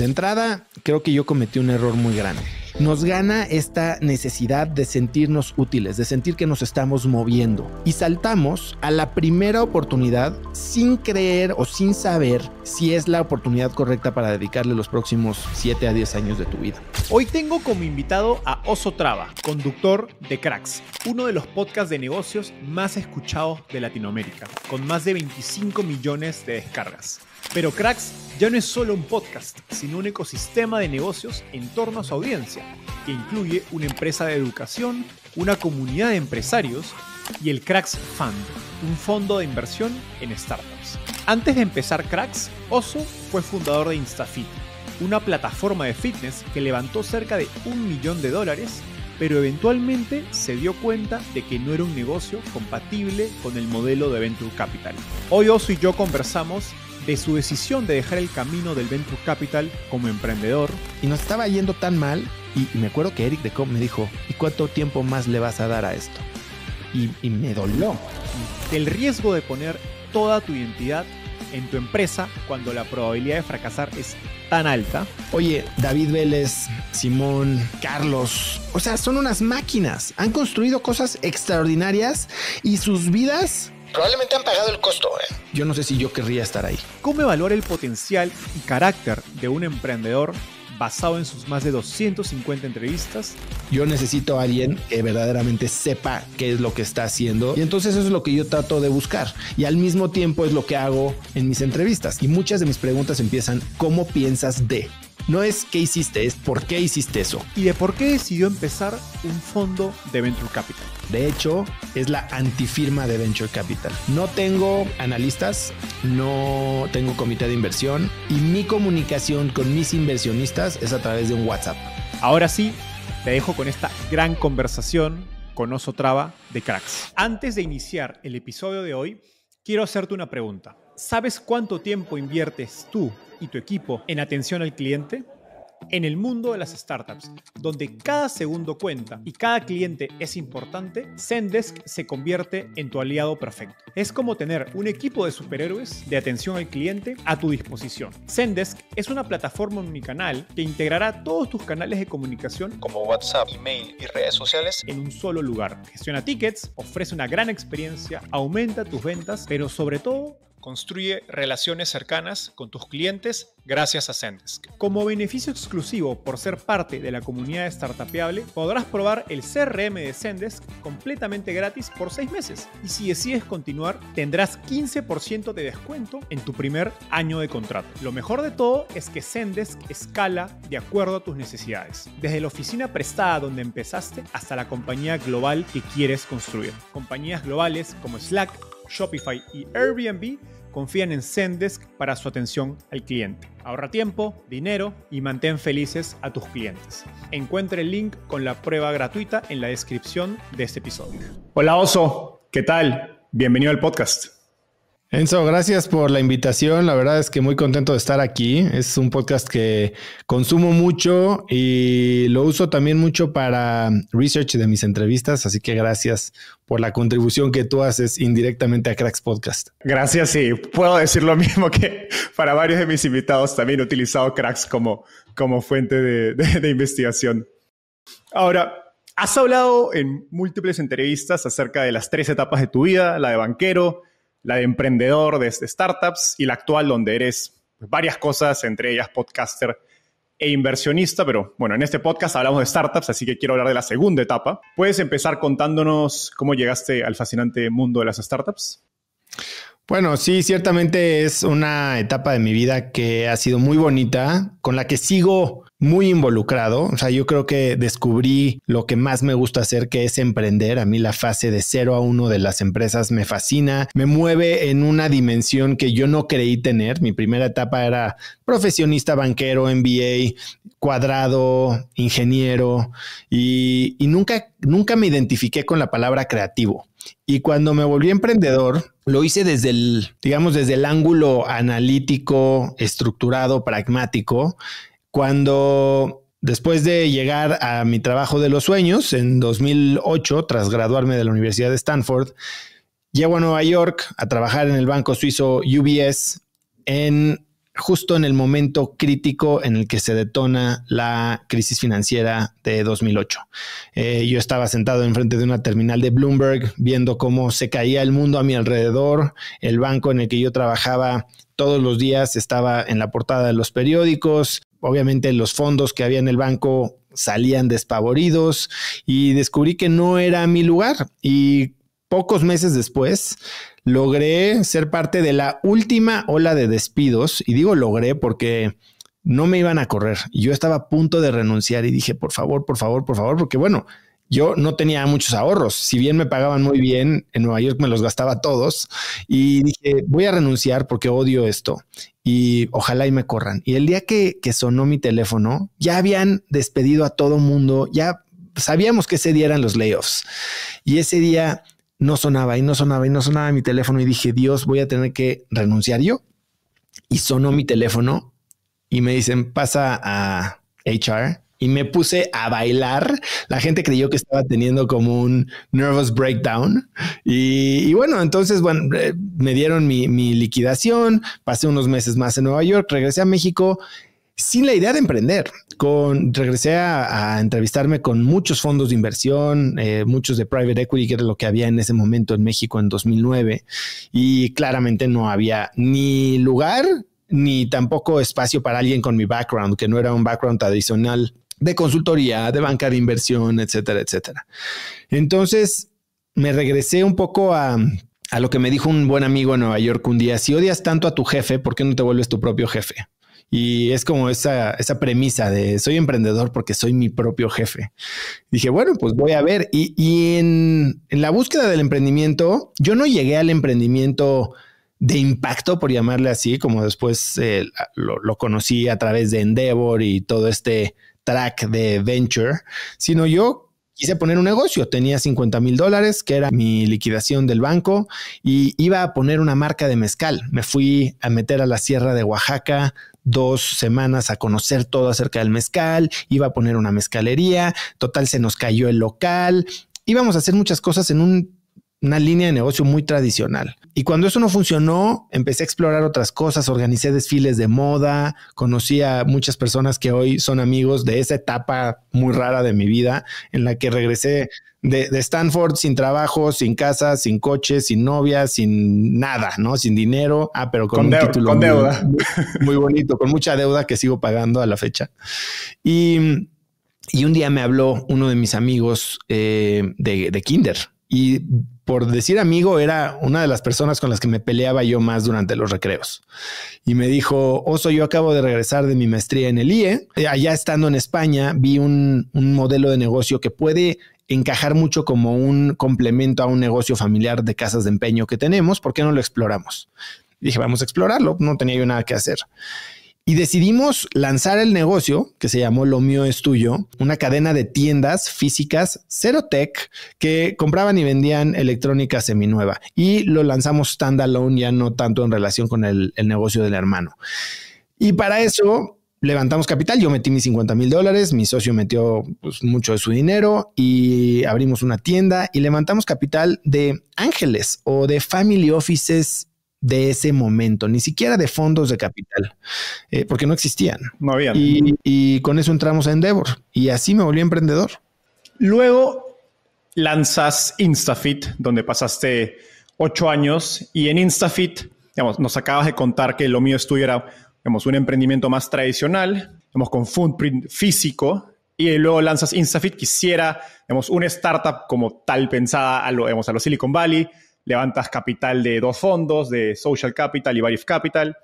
De entrada, creo que yo cometí un error muy grande. Nos gana esta necesidad de sentirnos útiles, de sentir que nos estamos moviendo. Y saltamos a la primera oportunidad sin creer o sin saber si es la oportunidad correcta para dedicarle los próximos 7 a 10 años de tu vida. Hoy tengo como invitado a Oso Traba, conductor de Cracks, uno de los podcasts de negocios más escuchados de Latinoamérica, con más de 25 millones de descargas. Pero Cracks ya no es solo un podcast, sino un ecosistema de negocios en torno a su audiencia, que incluye una empresa de educación, una comunidad de empresarios y el Cracks Fund, un fondo de inversión en startups. Antes de empezar Cracks, Oso fue fundador de InstaFit, una plataforma de fitness que levantó cerca de un millón de dólares, pero eventualmente se dio cuenta de que no era un negocio compatible con el modelo de Venture Capital. Hoy Oso y yo conversamos de su decisión de dejar el camino del venture capital como emprendedor. Y nos estaba yendo tan mal, y, me acuerdo que Eric de Com me dijo, ¿y cuánto tiempo más le vas a dar a esto? Y, y me dolió. El riesgo de poner toda tu identidad en tu empresa cuando la probabilidad de fracasar es tan alta. Oye, David Vélez, Simón, Carlos, o sea, son unas máquinas. Han construido cosas extraordinarias y sus vidas probablemente han pagado el costo. ¿eh? Yo no sé si yo querría estar ahí. ¿Cómo evaluar el potencial y carácter de un emprendedor basado en sus más de 250 entrevistas. Yo necesito a alguien que verdaderamente sepa qué es lo que está haciendo y entonces eso es lo que yo trato de buscar y al mismo tiempo es lo que hago en mis entrevistas y muchas de mis preguntas empiezan ¿cómo piensas de? No es qué hiciste, es por qué hiciste eso. Y de por qué decidió empezar un fondo de Venture Capital. De hecho, es la antifirma de Venture Capital. No tengo analistas, no tengo comité de inversión y mi comunicación con mis inversionistas es a través de un WhatsApp. Ahora sí, te dejo con esta gran conversación con Oso Traba de Cracks. Antes de iniciar el episodio de hoy, quiero hacerte una pregunta. ¿Sabes cuánto tiempo inviertes tú y tu equipo en atención al cliente? En el mundo de las startups, donde cada segundo cuenta y cada cliente es importante, Zendesk se convierte en tu aliado perfecto. Es como tener un equipo de superhéroes de atención al cliente a tu disposición. Zendesk es una plataforma omnicanal que integrará todos tus canales de comunicación como WhatsApp, email y redes sociales en un solo lugar. Gestiona tickets, ofrece una gran experiencia, aumenta tus ventas, pero sobre todo Construye relaciones cercanas con tus clientes gracias a Zendesk. Como beneficio exclusivo por ser parte de la comunidad Startupeable, podrás probar el CRM de Zendesk completamente gratis por 6 meses. Y si decides continuar, tendrás 15% de descuento en tu primer año de contrato. Lo mejor de todo es que Zendesk escala de acuerdo a tus necesidades, desde la oficina prestada donde empezaste hasta la compañía global que quieres construir. Compañías globales como Slack, Shopify y Airbnb confían en Zendesk para su atención al cliente. Ahorra tiempo, dinero y mantén felices a tus clientes. Encuentra el link con la prueba gratuita en la descripción de este episodio. Hola Oso, ¿qué tal? Bienvenido al podcast. Enzo, gracias por la invitación. La verdad es que muy contento de estar aquí. Es un podcast que consumo mucho y lo uso también mucho para research de mis entrevistas. Así que gracias por la contribución que tú haces indirectamente a Cracks Podcast. Gracias sí. puedo decir lo mismo que para varios de mis invitados también he utilizado Cracks como, fuente de investigación. Ahora, has hablado en múltiples entrevistas acerca de las tres etapas de tu vida, la de banquero la de emprendedor de startups y la actual donde eres varias cosas, entre ellas podcaster e inversionista, pero bueno, en este podcast hablamos de startups, así que quiero hablar de la segunda etapa. ¿Puedes empezar contándonos cómo llegaste al fascinante mundo de las startups? Bueno, sí, ciertamente es una etapa de mi vida que ha sido muy bonita, con la que sigo muy involucrado. O sea, yo creo que descubrí lo que más me gusta hacer, que es emprender. A mí la fase de cero a uno de las empresas me fascina, me mueve en una dimensión que yo no creí tener. Mi primera etapa era profesionista, banquero, MBA, cuadrado, ingeniero, y, y nunca, nunca me identifiqué con la palabra creativo. Y cuando me volví emprendedor, lo hice desde el, digamos, desde el ángulo analítico, estructurado, pragmático, cuando Después de llegar a mi trabajo de los sueños en 2008, tras graduarme de la Universidad de Stanford, llego a Nueva York a trabajar en el banco suizo UBS en justo en el momento crítico en el que se detona la crisis financiera de 2008. Eh, yo estaba sentado enfrente de una terminal de Bloomberg viendo cómo se caía el mundo a mi alrededor, el banco en el que yo trabajaba todos los días estaba en la portada de los periódicos, obviamente los fondos que había en el banco salían despavoridos y descubrí que no era mi lugar y pocos meses después logré ser parte de la última ola de despidos y digo logré porque no me iban a correr. Yo estaba a punto de renunciar y dije, por favor, por favor, por favor, porque bueno, yo no tenía muchos ahorros. Si bien me pagaban muy bien, en Nueva York me los gastaba todos y dije, voy a renunciar porque odio esto y ojalá y me corran. Y el día que, sonó mi teléfono, ya habían despedido a todo mundo, ya sabíamos que ese día eran los layoffs y ese día no sonaba y no sonaba y no sonaba mi teléfono y dije, Dios, voy a tener que renunciar yo. Y sonó mi teléfono y me dicen, pasa a HR y me puse a bailar. La gente creyó que estaba teniendo como un nervous breakdown. Y, bueno, entonces, bueno, eh, me dieron mi, liquidación, pasé unos meses más en Nueva York, regresé a México sin la idea de emprender. Con, regresé a, entrevistarme con muchos fondos de inversión, eh, muchos de private equity, que era lo que había en ese momento en México en 2009. Y claramente no había ni lugar ni tampoco espacio para alguien con mi background, que no era un background tradicional de consultoría, de banca de inversión, etcétera, etcétera. Entonces, me regresé un poco a, lo que me dijo un buen amigo en Nueva York un día, si odias tanto a tu jefe, ¿por qué no te vuelves tu propio jefe? Y es como esa, esa premisa de soy emprendedor porque soy mi propio jefe. Dije, bueno, pues voy a ver. Y, en, la búsqueda del emprendimiento, yo no llegué al emprendimiento de impacto, por llamarle así, como después eh, lo, conocí a través de Endeavor y todo este track de venture, sino yo quise poner un negocio. Tenía 50 mil dólares, que era mi liquidación del banco, y iba a poner una marca de mezcal. Me fui a meter a la Sierra de Oaxaca dos semanas a conocer todo acerca del mezcal, iba a poner una mezcalería, total se nos cayó el local, íbamos a hacer muchas cosas en un una línea de negocio muy tradicional. Y cuando eso no funcionó, empecé a explorar otras cosas, organicé desfiles de moda, conocí a muchas personas que hoy son amigos de esa etapa muy rara de mi vida en la que regresé de, Stanford sin trabajo, sin casa, sin coche, sin novia, sin nada, ¿no? Sin dinero, ah, pero con, un título con muy, deuda. muy bonito, con mucha deuda que sigo pagando a la fecha. Y, y un día me habló uno de mis amigos eh, de, de Kinder y por decir amigo, era una de las personas con las que me peleaba yo más durante los recreos. Y me dijo, Oso, yo acabo de regresar de mi maestría en el IE. Eh, allá estando en España, vi un, modelo de negocio que puede encajar mucho como un complemento a un negocio familiar de casas de empeño que tenemos. ¿Por qué no lo exploramos? dije, vamos a explorarlo. No tenía yo nada que hacer. Y decidimos lanzar el negocio que se llamó Lo mío es tuyo, una cadena de tiendas físicas cero Tech que compraban y vendían electrónica seminueva. Y lo lanzamos standalone, ya no tanto en relación con el, negocio del hermano. Y para eso levantamos capital, yo metí mis 50 mil dólares, mi socio metió pues, mucho de su dinero y abrimos una tienda y levantamos capital de ángeles o de family offices de ese momento, ni siquiera de fondos de capital, eh, porque no existían. No había. Y, con eso entramos a Endeavor y así me volví emprendedor. Luego lanzas InstaFit, donde pasaste ocho años y en InstaFit, digamos, nos acabas de contar que lo mío estuviera era, un emprendimiento más tradicional, con footprint físico, y luego lanzas InstaFit, quisiera, digamos, una startup como tal pensada a lo, a lo Silicon Valley, levantas capital de dos fondos, de Social Capital y Various Capital,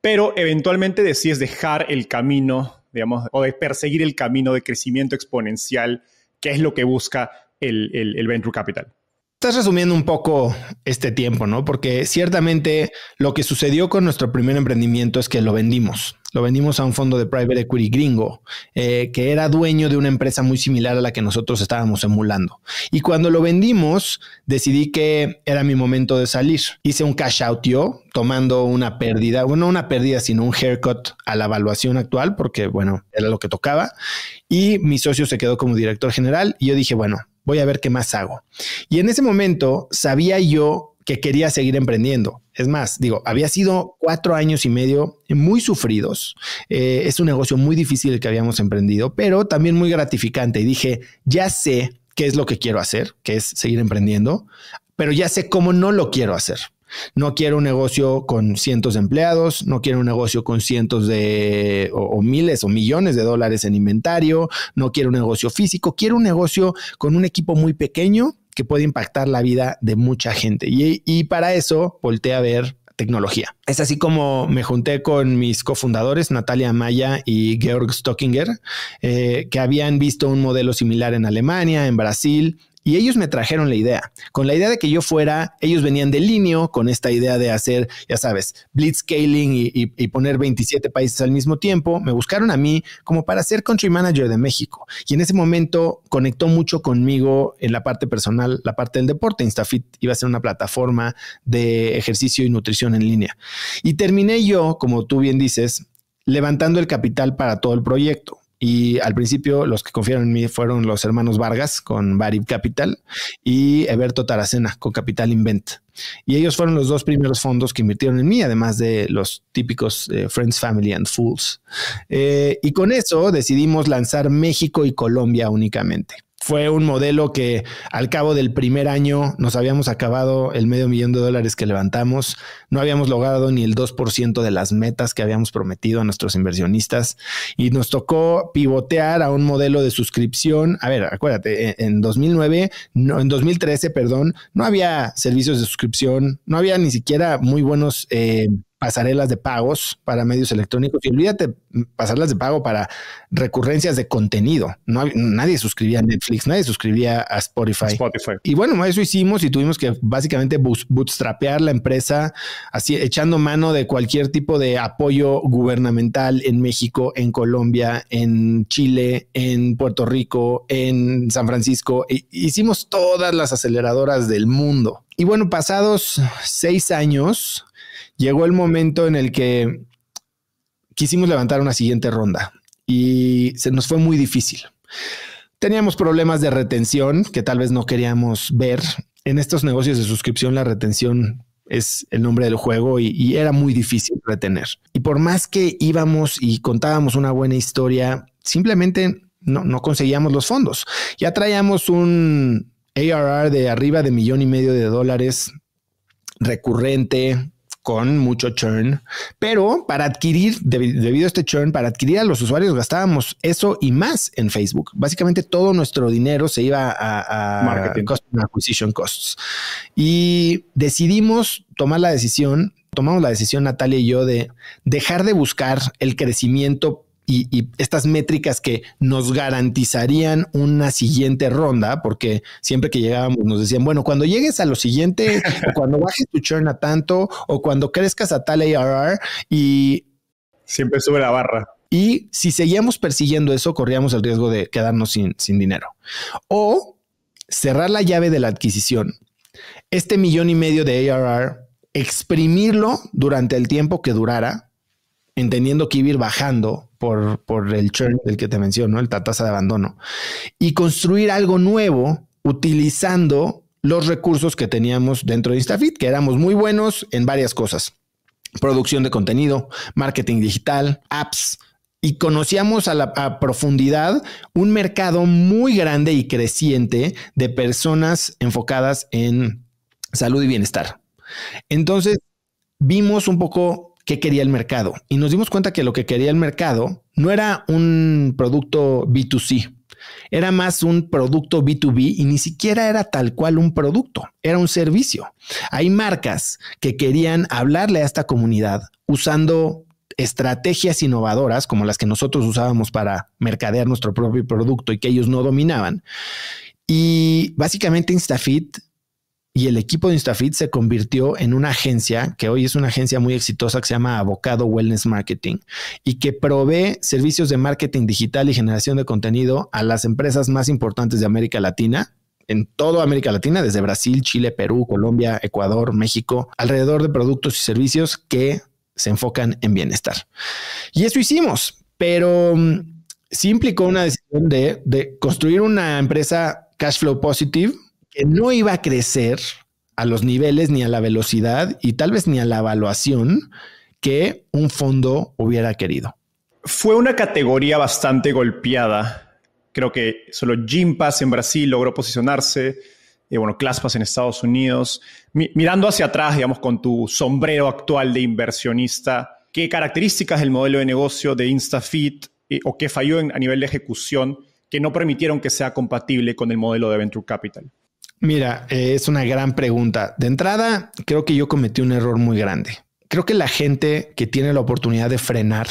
pero eventualmente decides dejar el camino, digamos, o de perseguir el camino de crecimiento exponencial, que es lo que busca el, el Venture Capital. Estás resumiendo un poco este tiempo, ¿no? Porque ciertamente lo que sucedió con nuestro primer emprendimiento es que lo vendimos lo vendimos a un fondo de private equity gringo, eh, que era dueño de una empresa muy similar a la que nosotros estábamos emulando. Y cuando lo vendimos, decidí que era mi momento de salir. Hice un cash out yo, tomando una pérdida, bueno, no una pérdida, sino un haircut a la evaluación actual, porque, bueno, era lo que tocaba. Y mi socio se quedó como director general y yo dije, bueno, voy a ver qué más hago. Y en ese momento sabía yo que quería seguir emprendiendo. Es más, digo, había sido cuatro años y medio muy sufridos. Eh, es un negocio muy difícil el que habíamos emprendido, pero también muy gratificante. Y dije, ya sé qué es lo que quiero hacer, que es seguir emprendiendo, pero ya sé cómo no lo quiero hacer. No quiero un negocio con cientos de empleados, no quiero un negocio con cientos de o, miles o millones de dólares en inventario, no quiero un negocio físico, quiero un negocio con un equipo muy pequeño que puede impactar la vida de mucha gente. Y, para eso volteé a ver tecnología. Es así como me junté con mis cofundadores, Natalia Maya y Georg Stockinger, eh, que habían visto un modelo similar en Alemania, en Brasil, y ellos me trajeron la idea, con la idea de que yo fuera, ellos venían de línea con esta idea de hacer, ya sabes, blitzscaling scaling y, y, poner 27 países al mismo tiempo. Me buscaron a mí como para ser country manager de México. Y en ese momento conectó mucho conmigo en la parte personal, la parte del deporte. Instafit iba a ser una plataforma de ejercicio y nutrición en línea. Y terminé yo, como tú bien dices, levantando el capital para todo el proyecto. Y al principio los que confiaron en mí fueron los hermanos Vargas con Barib Capital y Eberto Taracena con Capital Invent. Y ellos fueron los dos primeros fondos que invirtieron en mí, además de los típicos eh, Friends, Family and Fools. Eh, y con eso decidimos lanzar México y Colombia únicamente fue un modelo que al cabo del primer año nos habíamos acabado el medio millón de dólares que levantamos, no habíamos logrado ni el 2% de las metas que habíamos prometido a nuestros inversionistas y nos tocó pivotear a un modelo de suscripción. A ver, acuérdate, e-, en 2009, no, en 2013, perdón, no había servicios de suscripción, no había ni siquiera muy buenos... Eh, pasarelas de pagos para medios electrónicos y olvídate mm, pasarlas de pago para recurrencias de contenido. No, nadie suscribía a Netflix, nadie suscribía a Spotify. Y bueno, eso hicimos y tuvimos que básicamente bootstrapear la empresa, así echando mano de cualquier tipo de apoyo gubernamental en México, en Colombia, en Chile, en Puerto Rico, en San Francisco. E, hicimos todas las aceleradoras del mundo. Y bueno, pasados seis años, llegó el momento en el que quisimos levantar una siguiente ronda y se nos fue muy difícil. Teníamos problemas de retención que tal vez no queríamos ver. En estos negocios de suscripción la retención es el nombre del juego y, era muy difícil retener. Y por más que íbamos y contábamos una buena historia, simplemente no, no conseguíamos los fondos. Ya traíamos un ARR de arriba de millón y medio de dólares recurrente, con mucho churn, pero para adquirir, debido a este churn, para adquirir a los usuarios gastábamos eso y más en Facebook. Básicamente todo nuestro dinero se iba a, Marketing. Acquisition Costs. Y decidimos tomar la decisión, tomamos la decisión Natalia y yo de dejar de buscar el crecimiento y, estas métricas que nos garantizarían una siguiente ronda, porque siempre que llegábamos nos decían, bueno, cuando llegues a lo siguiente, o cuando bajes tu churn a tanto, o cuando crezcas a tal ARR y... Siempre sube la barra. Y si seguíamos persiguiendo eso, corríamos el riesgo de quedarnos sin, sin dinero. O cerrar la llave de la adquisición. Este millón y medio de ARR, exprimirlo durante el tiempo que durara entendiendo que iba a ir bajando por, el churn del que te menciono, el tasa de abandono, y construir algo nuevo utilizando los recursos que teníamos dentro de InstaFit, que éramos muy buenos en varias cosas. Producción de contenido, marketing digital, apps, y conocíamos a, la, a profundidad un mercado muy grande y creciente de personas enfocadas en salud y bienestar. Entonces, vimos un poco qué quería el mercado. Y nos dimos cuenta que lo que quería el mercado no era un producto B2C, era más un producto B2B y ni siquiera era tal cual un producto, era un servicio. Hay marcas que querían hablarle a esta comunidad usando estrategias innovadoras como las que nosotros usábamos para mercadear nuestro propio producto y que ellos no dominaban. Y básicamente InstaFit y el equipo de Instafit se convirtió en una agencia que hoy es una agencia muy exitosa que se llama Avocado Wellness Marketing y que provee servicios de marketing digital y generación de contenido a las empresas más importantes de América Latina, en toda América Latina, desde Brasil, Chile, Perú, Colombia, Ecuador, México, alrededor de productos y servicios que se enfocan en bienestar. Y eso hicimos, pero mm, sí implicó una decisión de, de construir una empresa cash flow positive que no iba a crecer a los niveles ni a la velocidad y tal vez ni a la evaluación que un fondo hubiera querido. Fue una categoría bastante golpeada. Creo que solo Pass en Brasil logró posicionarse, eh, bueno, Claspas en Estados Unidos. mirando hacia atrás, digamos, con tu sombrero actual de inversionista, ¿qué características del modelo de negocio de InstaFit eh, o qué falló a nivel de ejecución que no permitieron que sea compatible con el modelo de Venture Capital? Mira, eh, es una gran pregunta. De entrada, creo que yo cometí un error muy grande. Creo que la gente que tiene la oportunidad de frenar,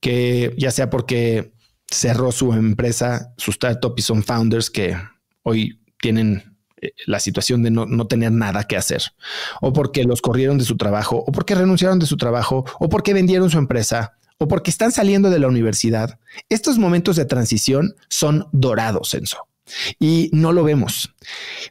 que ya sea porque cerró su empresa, sus startup y son founders que hoy tienen eh, la situación de no, tener nada que hacer, o porque los corrieron de su trabajo, o porque renunciaron de su trabajo, o porque vendieron su empresa, o porque están saliendo de la universidad. Estos momentos de transición son dorados, en eso y no lo vemos.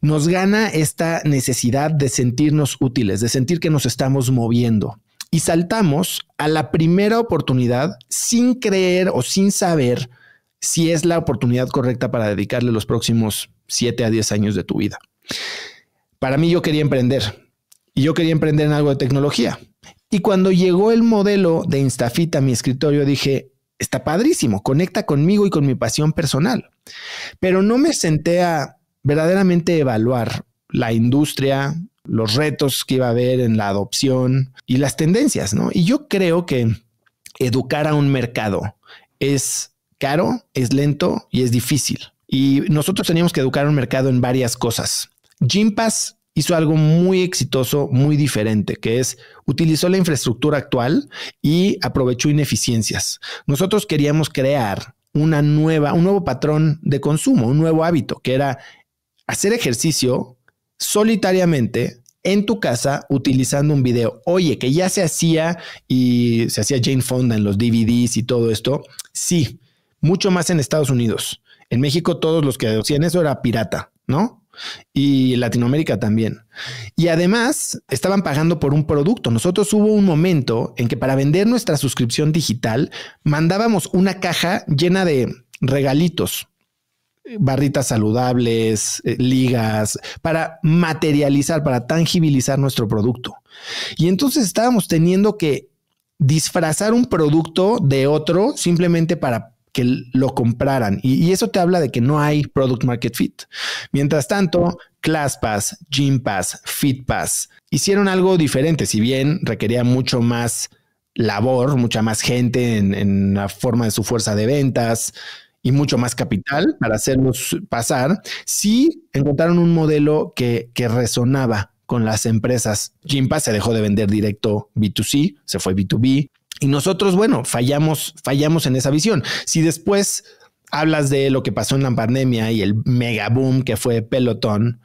Nos gana esta necesidad de sentirnos útiles, de sentir que nos estamos moviendo y saltamos a la primera oportunidad sin creer o sin saber si es la oportunidad correcta para dedicarle los próximos 7 a 10 años de tu vida. Para mí yo quería emprender y yo quería emprender en algo de tecnología. Y cuando llegó el modelo de Instafit a mi escritorio dije, está padrísimo, conecta conmigo y con mi pasión personal. Pero no me senté a verdaderamente evaluar la industria, los retos que iba a haber en la adopción y las tendencias, ¿no? Y yo creo que educar a un mercado es caro, es lento y es difícil. Y nosotros teníamos que educar a un mercado en varias cosas. Gympass hizo algo muy exitoso, muy diferente, que es utilizó la infraestructura actual y aprovechó ineficiencias. Nosotros queríamos crear una nueva, un nuevo patrón de consumo, un nuevo hábito, que era hacer ejercicio solitariamente en tu casa utilizando un video. Oye, que ya se hacía y se hacía Jane Fonda en los DVDs y todo esto. Sí, mucho más en Estados Unidos. En México todos los que hacían eso era pirata, ¿no? y Latinoamérica también. Y además estaban pagando por un producto. Nosotros hubo un momento en que para vender nuestra suscripción digital mandábamos una caja llena de regalitos, barritas saludables, eh, ligas, para materializar, para tangibilizar nuestro producto. Y entonces estábamos teniendo que disfrazar un producto de otro simplemente para que lo compraran. Y, eso te habla de que no hay product market fit. Mientras tanto, ClassPass, GymPass, FitPass hicieron algo diferente, si bien requería mucho más labor, mucha más gente en, la forma de su fuerza de ventas y mucho más capital para hacerlos pasar, sí encontraron un modelo que, resonaba con las empresas. GymPass, se dejó de vender directo B2C, se fue B2B. Y nosotros, bueno, fallamos, fallamos en esa visión. Si después hablas de lo que pasó en la pandemia y el mega boom que fue Pelotón,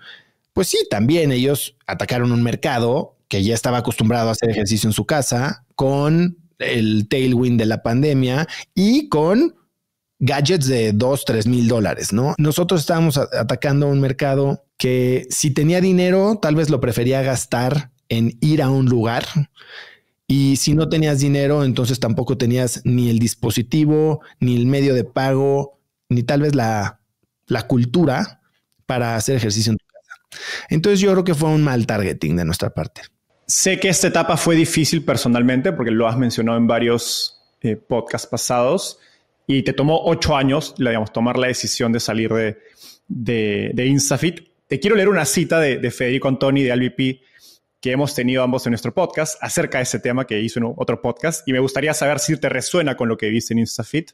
pues sí, también ellos atacaron un mercado que ya estaba acostumbrado a hacer ejercicio en su casa con el tailwind de la pandemia y con gadgets de 2, 3 mil dólares, ¿no? Nosotros estábamos atacando un mercado que si tenía dinero, tal vez lo prefería gastar en ir a un lugar y si no tenías dinero, entonces tampoco tenías ni el dispositivo, ni el medio de pago, ni tal vez la, cultura para hacer ejercicio en tu casa. Entonces yo creo que fue un mal targeting de nuestra parte. Sé que esta etapa fue difícil personalmente porque lo has mencionado en varios eh, podcasts pasados y te tomó ocho años, digamos, tomar la decisión de salir de, de, de, Instafit. Te quiero leer una cita de, Federico Antoni de AlBP que hemos tenido ambos en nuestro podcast acerca de ese tema que hizo en otro podcast y me gustaría saber si te resuena con lo que viste en InstaFit.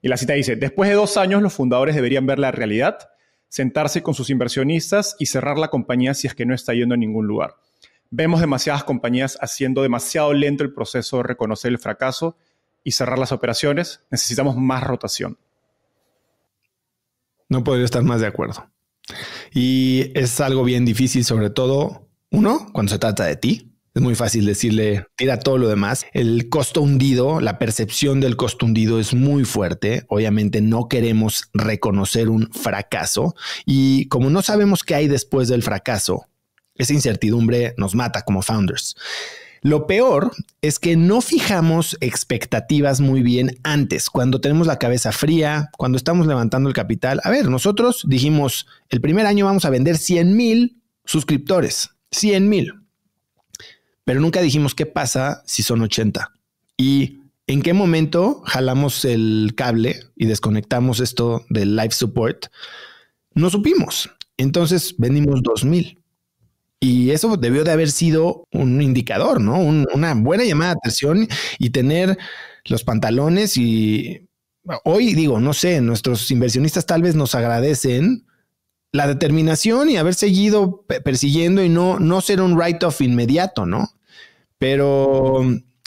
Y la cita dice, después de dos años los fundadores deberían ver la realidad, sentarse con sus inversionistas y cerrar la compañía si es que no está yendo a ningún lugar. Vemos demasiadas compañías haciendo demasiado lento el proceso de reconocer el fracaso y cerrar las operaciones. Necesitamos más rotación. No podría estar más de acuerdo. Y es algo bien difícil, sobre todo uno, cuando se trata de ti, es muy fácil decirle, tira todo lo demás. El costo hundido, la percepción del costo hundido es muy fuerte. Obviamente no queremos reconocer un fracaso y como no sabemos qué hay después del fracaso, esa incertidumbre nos mata como founders. Lo peor es que no fijamos expectativas muy bien antes, cuando tenemos la cabeza fría, cuando estamos levantando el capital. A ver, nosotros dijimos, el primer año vamos a vender 100 mil suscriptores. 100 mil. Pero nunca dijimos qué pasa si son 80. Y en qué momento jalamos el cable y desconectamos esto del life support. No supimos. Entonces vendimos 2000. mil. Y eso debió de haber sido un indicador, ¿no? una buena llamada de atención y tener los pantalones y hoy digo, no sé, nuestros inversionistas tal vez nos agradecen la determinación y haber seguido persiguiendo y no, no ser un write-off inmediato, ¿no? Pero,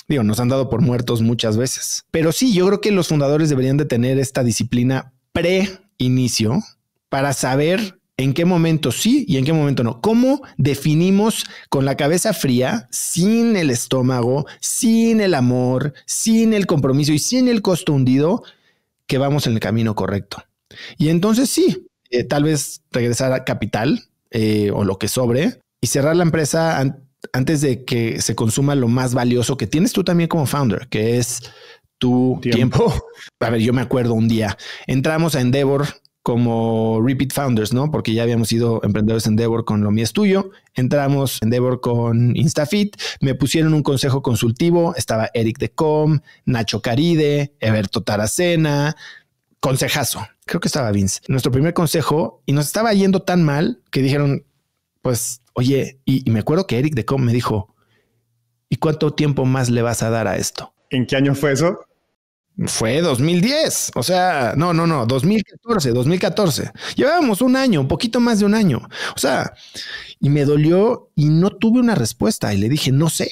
digo, nos han dado por muertos muchas veces. Pero sí, yo creo que los fundadores deberían de tener esta disciplina pre-inicio para saber en qué momento sí y en qué momento no. ¿Cómo definimos con la cabeza fría, sin el estómago, sin el amor, sin el compromiso y sin el costo hundido, que vamos en el camino correcto? Y entonces sí, eh, tal vez regresar a capital eh, o lo que sobre y cerrar la empresa antes de que se consuma lo más valioso que tienes tú también como founder, que es tu tiempo. A ver, yo me acuerdo un día, entramos a Endeavor como repeat founders, ¿no? Porque ya habíamos sido emprendedores en Endeavor con Lo Mío es Tuyo, entramos en Endeavor con Instafit, me pusieron un consejo consultivo, estaba Eric de Com, Nacho Caride, Everto Taracena, Consejazo. Creo que estaba Vince. Nuestro primer consejo y nos estaba yendo tan mal que dijeron, pues, oye, y, me acuerdo que Eric de Com me dijo, ¿y cuánto tiempo más le vas a dar a esto? ¿En qué año fue eso? Fue 2010, o sea, no, no, no, 2014, 2014. Llevábamos un año, un poquito más de un año. O sea, y me dolió y no tuve una respuesta y le dije, no sé,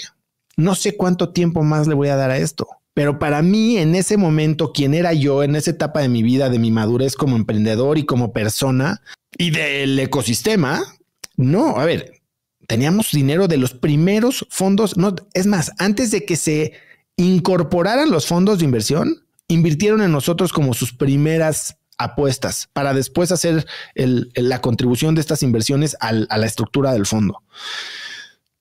no sé cuánto tiempo más le voy a dar a esto. Pero para mí, en ese momento, quien era yo, en esa etapa de mi vida, de mi madurez como emprendedor y como persona y del ecosistema, no, a ver, teníamos dinero de los primeros fondos, no, es más, antes de que se incorporaran los fondos de inversión, invirtieron en nosotros como sus primeras apuestas para después hacer la contribución de estas inversiones a la estructura del fondo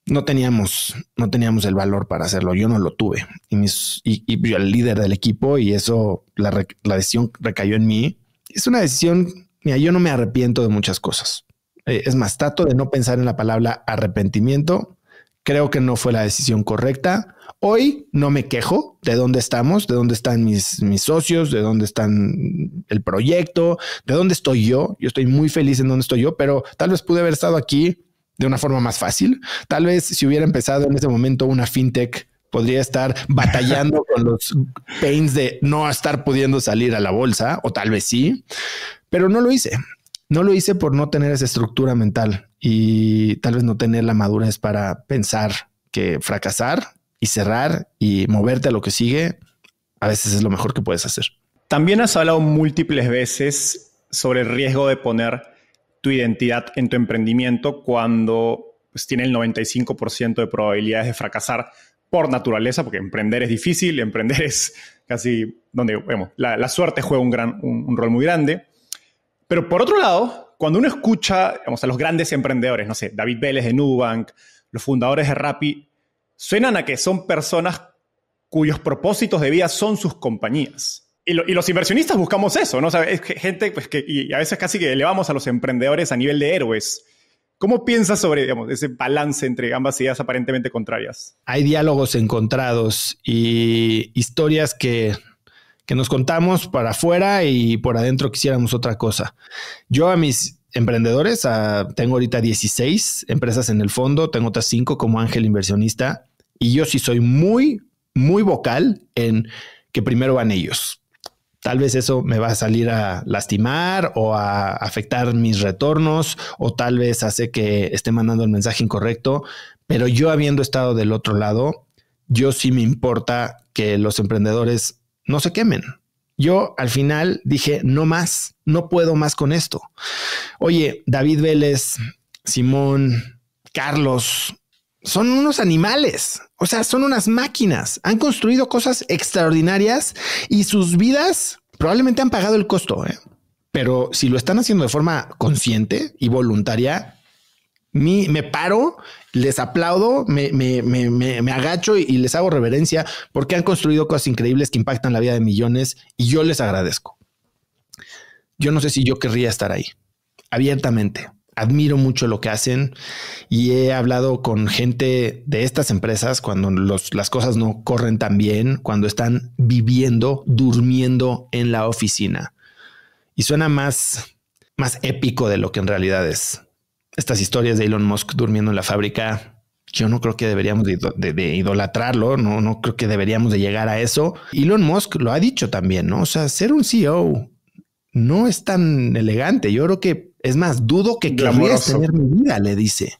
no teníamos, no teníamos el valor para hacerlo. Yo no lo tuve. Y, mis, y, yo el líder del equipo y eso, la, decisión recayó en mí. Es una decisión, mira, yo no me arrepiento de muchas cosas. Eh, es más, trato de no pensar en la palabra arrepentimiento. Creo que no fue la decisión correcta. Hoy no me quejo de dónde estamos, de dónde están mis, mis socios, de dónde están el proyecto, de dónde estoy yo. Yo estoy muy feliz en dónde estoy yo, pero tal vez pude haber estado aquí de una forma más fácil. Tal vez si hubiera empezado en ese momento una fintech podría estar batallando con los pains de no estar pudiendo salir a la bolsa, o tal vez sí, pero no lo hice. No lo hice por no tener esa estructura mental y tal vez no tener la madurez para pensar que fracasar y cerrar y moverte a lo que sigue a veces es lo mejor que puedes hacer. También has hablado múltiples veces sobre el riesgo de poner tu identidad en tu emprendimiento cuando pues, tiene el 95% de probabilidades de fracasar por naturaleza, porque emprender es difícil, emprender es casi donde, vemos la, suerte juega un, gran, un, rol muy grande. Pero por otro lado, cuando uno escucha vamos a los grandes emprendedores, no sé, David Vélez de Nubank, los fundadores de Rappi, suenan a que son personas cuyos propósitos de vida son sus compañías y, los inversionistas buscamos eso, ¿no? es gente pues, que y a veces casi que elevamos a los emprendedores a nivel de héroes. ¿Cómo piensas sobre digamos, ese balance entre ambas ideas aparentemente contrarias? Hay diálogos encontrados y historias que, nos contamos para afuera y por adentro quisiéramos otra cosa. Yo a mis emprendedores, tengo ahorita 16 empresas en el fondo, tengo otras 5 como ángel inversionista y yo sí soy muy, muy vocal en que primero van ellos tal vez eso me va a salir a lastimar o a afectar mis retornos o tal vez hace que esté mandando el mensaje incorrecto, pero yo habiendo estado del otro lado, yo sí me importa que los emprendedores no se quemen. Yo al final dije, no más, no puedo más con esto. Oye, David Vélez, Simón, Carlos, son unos animales, o sea, son unas máquinas, han construido cosas extraordinarias y sus vidas probablemente han pagado el costo, ¿eh? pero si lo están haciendo de forma consciente y voluntaria, me paro, les aplaudo, me, me, me, agacho y, les hago reverencia porque han construido cosas increíbles que impactan la vida de millones y yo les agradezco. Yo no sé si yo querría estar ahí, abiertamente admiro mucho lo que hacen y he hablado con gente de estas empresas cuando las cosas no corren tan bien, cuando están viviendo, durmiendo en la oficina. Y suena más, más épico de lo que en realidad es. Estas historias de Elon Musk durmiendo en la fábrica, yo no creo que deberíamos de, idolatrarlo, no, no creo que deberíamos de llegar a eso. Elon Musk lo ha dicho también, ¿no? O sea, ser un CEO no es tan elegante. Yo creo que es más, dudo que querrías tener mi vida, le dice,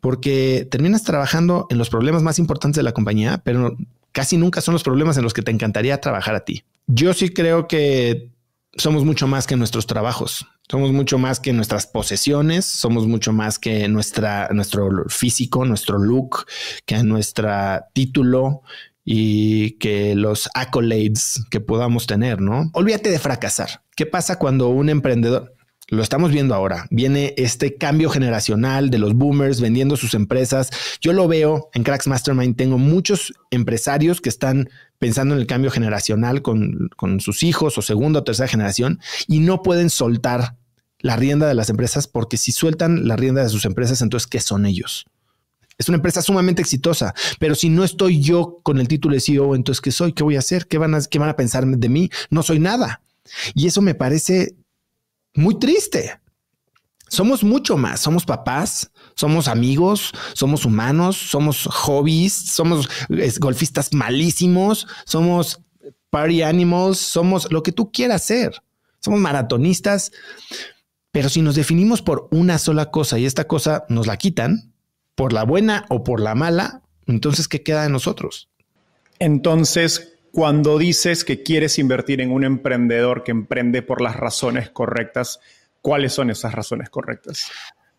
porque terminas trabajando en los problemas más importantes de la compañía, pero casi nunca son los problemas en los que te encantaría trabajar a ti. Yo sí creo que somos mucho más que nuestros trabajos. Somos mucho más que nuestras posesiones, somos mucho más que nuestra, nuestro físico, nuestro look, que nuestro título y que los accolades que podamos tener, ¿no? Olvídate de fracasar. ¿Qué pasa cuando un emprendedor, lo estamos viendo ahora. Viene este cambio generacional de los boomers vendiendo sus empresas. Yo lo veo en Cracks Mastermind. Tengo muchos empresarios que están pensando en el cambio generacional con, sus hijos o segunda o tercera generación y no pueden soltar la rienda de las empresas porque si sueltan la rienda de sus empresas, entonces, ¿qué son ellos? Es una empresa sumamente exitosa, pero si no estoy yo con el título de CEO, entonces, ¿qué soy? ¿Qué voy a hacer? ¿Qué van a, qué van a pensar de mí? No soy nada. Y eso me parece muy triste. Somos mucho más, somos papás, somos amigos, somos humanos, somos hobbies, somos golfistas malísimos, somos party animals, somos lo que tú quieras ser, somos maratonistas, pero si nos definimos por una sola cosa y esta cosa nos la quitan, por la buena o por la mala, entonces, ¿qué queda de nosotros? Entonces, cuando dices que quieres invertir en un emprendedor que emprende por las razones correctas, ¿cuáles son esas razones correctas?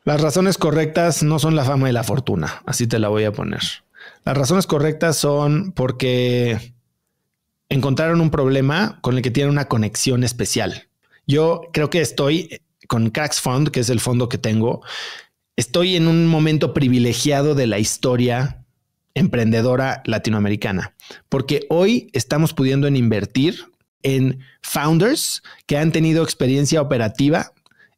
Las razones correctas no son la fama y la fortuna, así te la voy a poner. Las razones correctas son porque encontraron un problema con el que tienen una conexión especial. Yo creo que estoy con Cracks Fund, que es el fondo que tengo, estoy en un momento privilegiado de la historia emprendedora latinoamericana, porque hoy estamos pudiendo en invertir en founders que han tenido experiencia operativa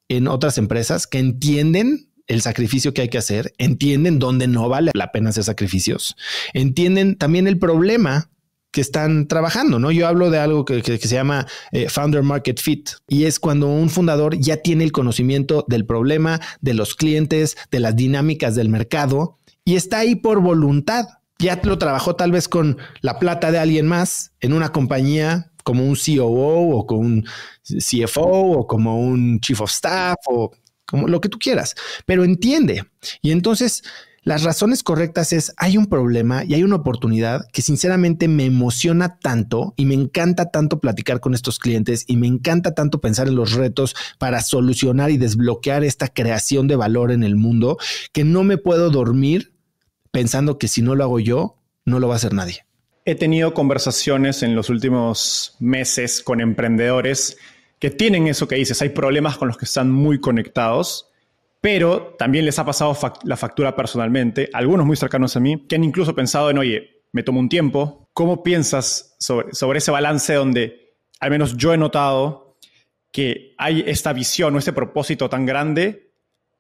en otras empresas, que entienden el sacrificio que hay que hacer, entienden dónde no vale la pena hacer sacrificios, entienden también el problema que están trabajando, ¿no? Yo hablo de algo que, se llama eh, Founder Market Fit y es cuando un fundador ya tiene el conocimiento del problema, de los clientes, de las dinámicas del mercado y está ahí por voluntad. Ya lo trabajó tal vez con la plata de alguien más en una compañía como un COO o con un CFO o como un Chief of Staff o como lo que tú quieras, pero entiende. Y entonces las razones correctas es hay un problema y hay una oportunidad que sinceramente me emociona tanto y me encanta tanto platicar con estos clientes y me encanta tanto pensar en los retos para solucionar y desbloquear esta creación de valor en el mundo que no me puedo dormir pensando que si no lo hago yo, no lo va a hacer nadie. He tenido conversaciones en los últimos meses con emprendedores que tienen eso que dices, hay problemas con los que están muy conectados, pero también les ha pasado la factura personalmente, algunos muy cercanos a mí, que han incluso pensado en, oye, me tomo un tiempo, ¿cómo piensas sobre, sobre ese balance donde al menos yo he notado que hay esta visión o este propósito tan grande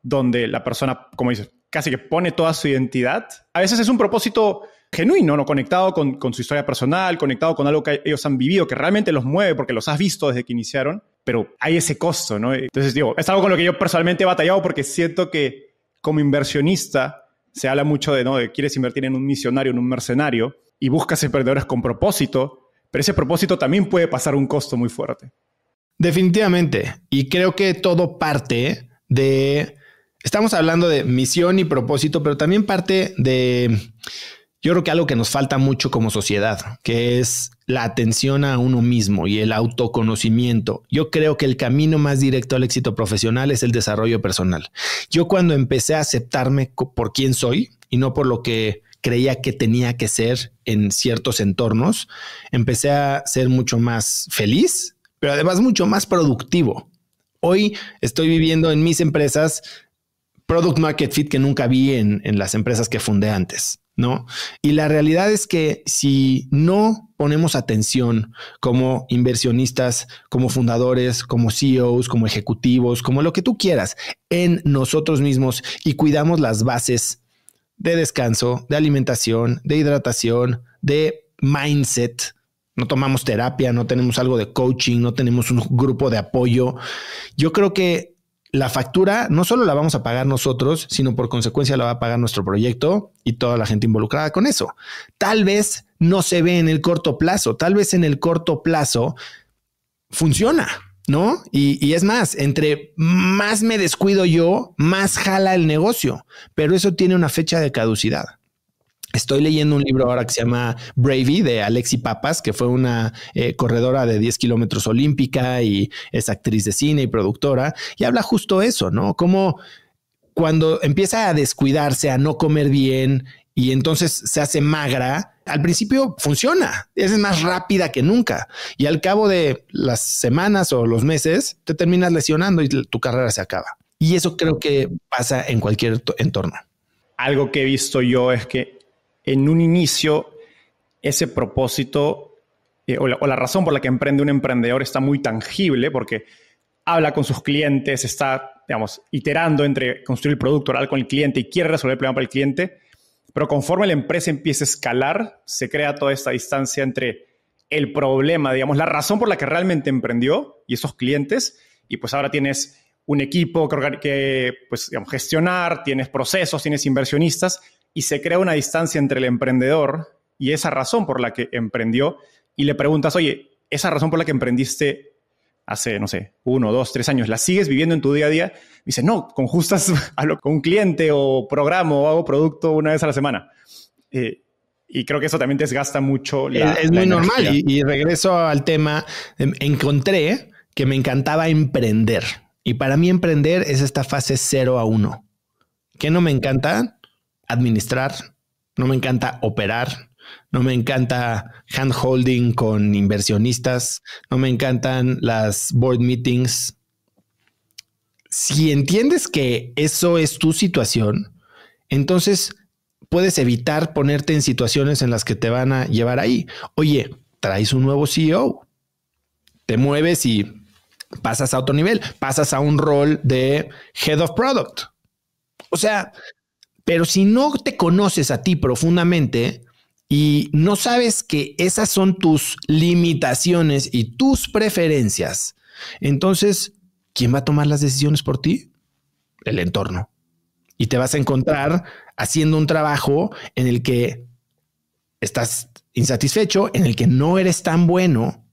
donde la persona, como dices, casi que pone toda su identidad. A veces es un propósito genuino, ¿no? conectado con, con, su historia personal, conectado con algo que ellos han vivido, que realmente los mueve porque los has visto desde que iniciaron, pero hay ese costo, ¿no? Entonces, digo, es algo con lo que yo personalmente he batallado porque siento que como inversionista se habla mucho de, ¿no? De quieres invertir en un misionario, en un mercenario, y buscas emprendedores con propósito, pero ese propósito también puede pasar un costo muy fuerte. Definitivamente, y creo que todo parte de estamos hablando de misión y propósito, pero también parte de, yo creo que algo que nos falta mucho como sociedad, que es la atención a uno mismo y el autoconocimiento. Yo creo que el camino más directo al éxito profesional es el desarrollo personal. Yo cuando empecé a aceptarme por quién soy y no por lo que creía que tenía que ser en ciertos entornos, empecé a ser mucho más feliz, pero además mucho más productivo. Hoy estoy viviendo en mis empresas product market fit que nunca vi en, las empresas que fundé antes. ¿no? Y la realidad es que si no ponemos atención como inversionistas, como fundadores, como CEOs, como ejecutivos, como lo que tú quieras, en nosotros mismos y cuidamos las bases de descanso, de alimentación, de hidratación, de mindset, no tomamos terapia, no tenemos algo de coaching, no tenemos un grupo de apoyo, yo creo que la factura no solo la vamos a pagar nosotros, sino por consecuencia la va a pagar nuestro proyecto y toda la gente involucrada con eso. Tal vez no se ve en el corto plazo, tal vez en el corto plazo funciona, ¿no? Y, y es más, entre más me descuido yo, más jala el negocio, pero eso tiene una fecha de caducidad. Estoy leyendo un libro ahora que se llama Bravey de Alexi Papas, que fue una eh, corredora de 10 kilómetros olímpica y es actriz de cine y productora, y habla justo eso, ¿no? Como cuando empieza a descuidarse, a no comer bien y entonces se hace magra, al principio funciona, es más rápida que nunca y al cabo de las semanas o los meses te terminas lesionando y tu carrera se acaba. Y eso creo que pasa en cualquier entorno. Algo que he visto yo es que en un inicio ese propósito eh, o, la, razón por la que emprende un emprendedor está muy tangible porque habla con sus clientes, está, digamos, iterando entre construir el producto oral con el cliente y quiere resolver el problema para el cliente, pero conforme la empresa empieza a escalar, se crea toda esta distancia entre el problema, digamos, la razón por la que realmente emprendió y esos clientes, y pues ahora tienes un equipo que, que pues, gestionar, tienes procesos, tienes inversionistas, y se crea una distancia entre el emprendedor y esa razón por la que emprendió y le preguntas, oye, esa razón por la que emprendiste hace, no sé, uno, dos, tres años, ¿la sigues viviendo en tu día a día? Dice, no, con justas lo con un cliente o programa o hago producto una vez a la semana. Eh, y creo que eso también desgasta mucho. es, muy normal. Y, regreso al tema, em, encontré que me encantaba emprender. Y para mí emprender es esta fase 0 a 1. ¿Qué no me encanta? administrar, no me encanta operar, no me encanta handholding con inversionistas, no me encantan las board meetings. Si entiendes que eso es tu situación, entonces puedes evitar ponerte en situaciones en las que te van a llevar ahí. Oye, traes un nuevo CEO, te mueves y pasas a otro nivel, pasas a un rol de head of product. O sea, pero si no te conoces a ti profundamente y no sabes que esas son tus limitaciones y tus preferencias, entonces, ¿quién va a tomar las decisiones por ti? El entorno. Y te vas a encontrar haciendo un trabajo en el que estás insatisfecho, en el que no eres tan bueno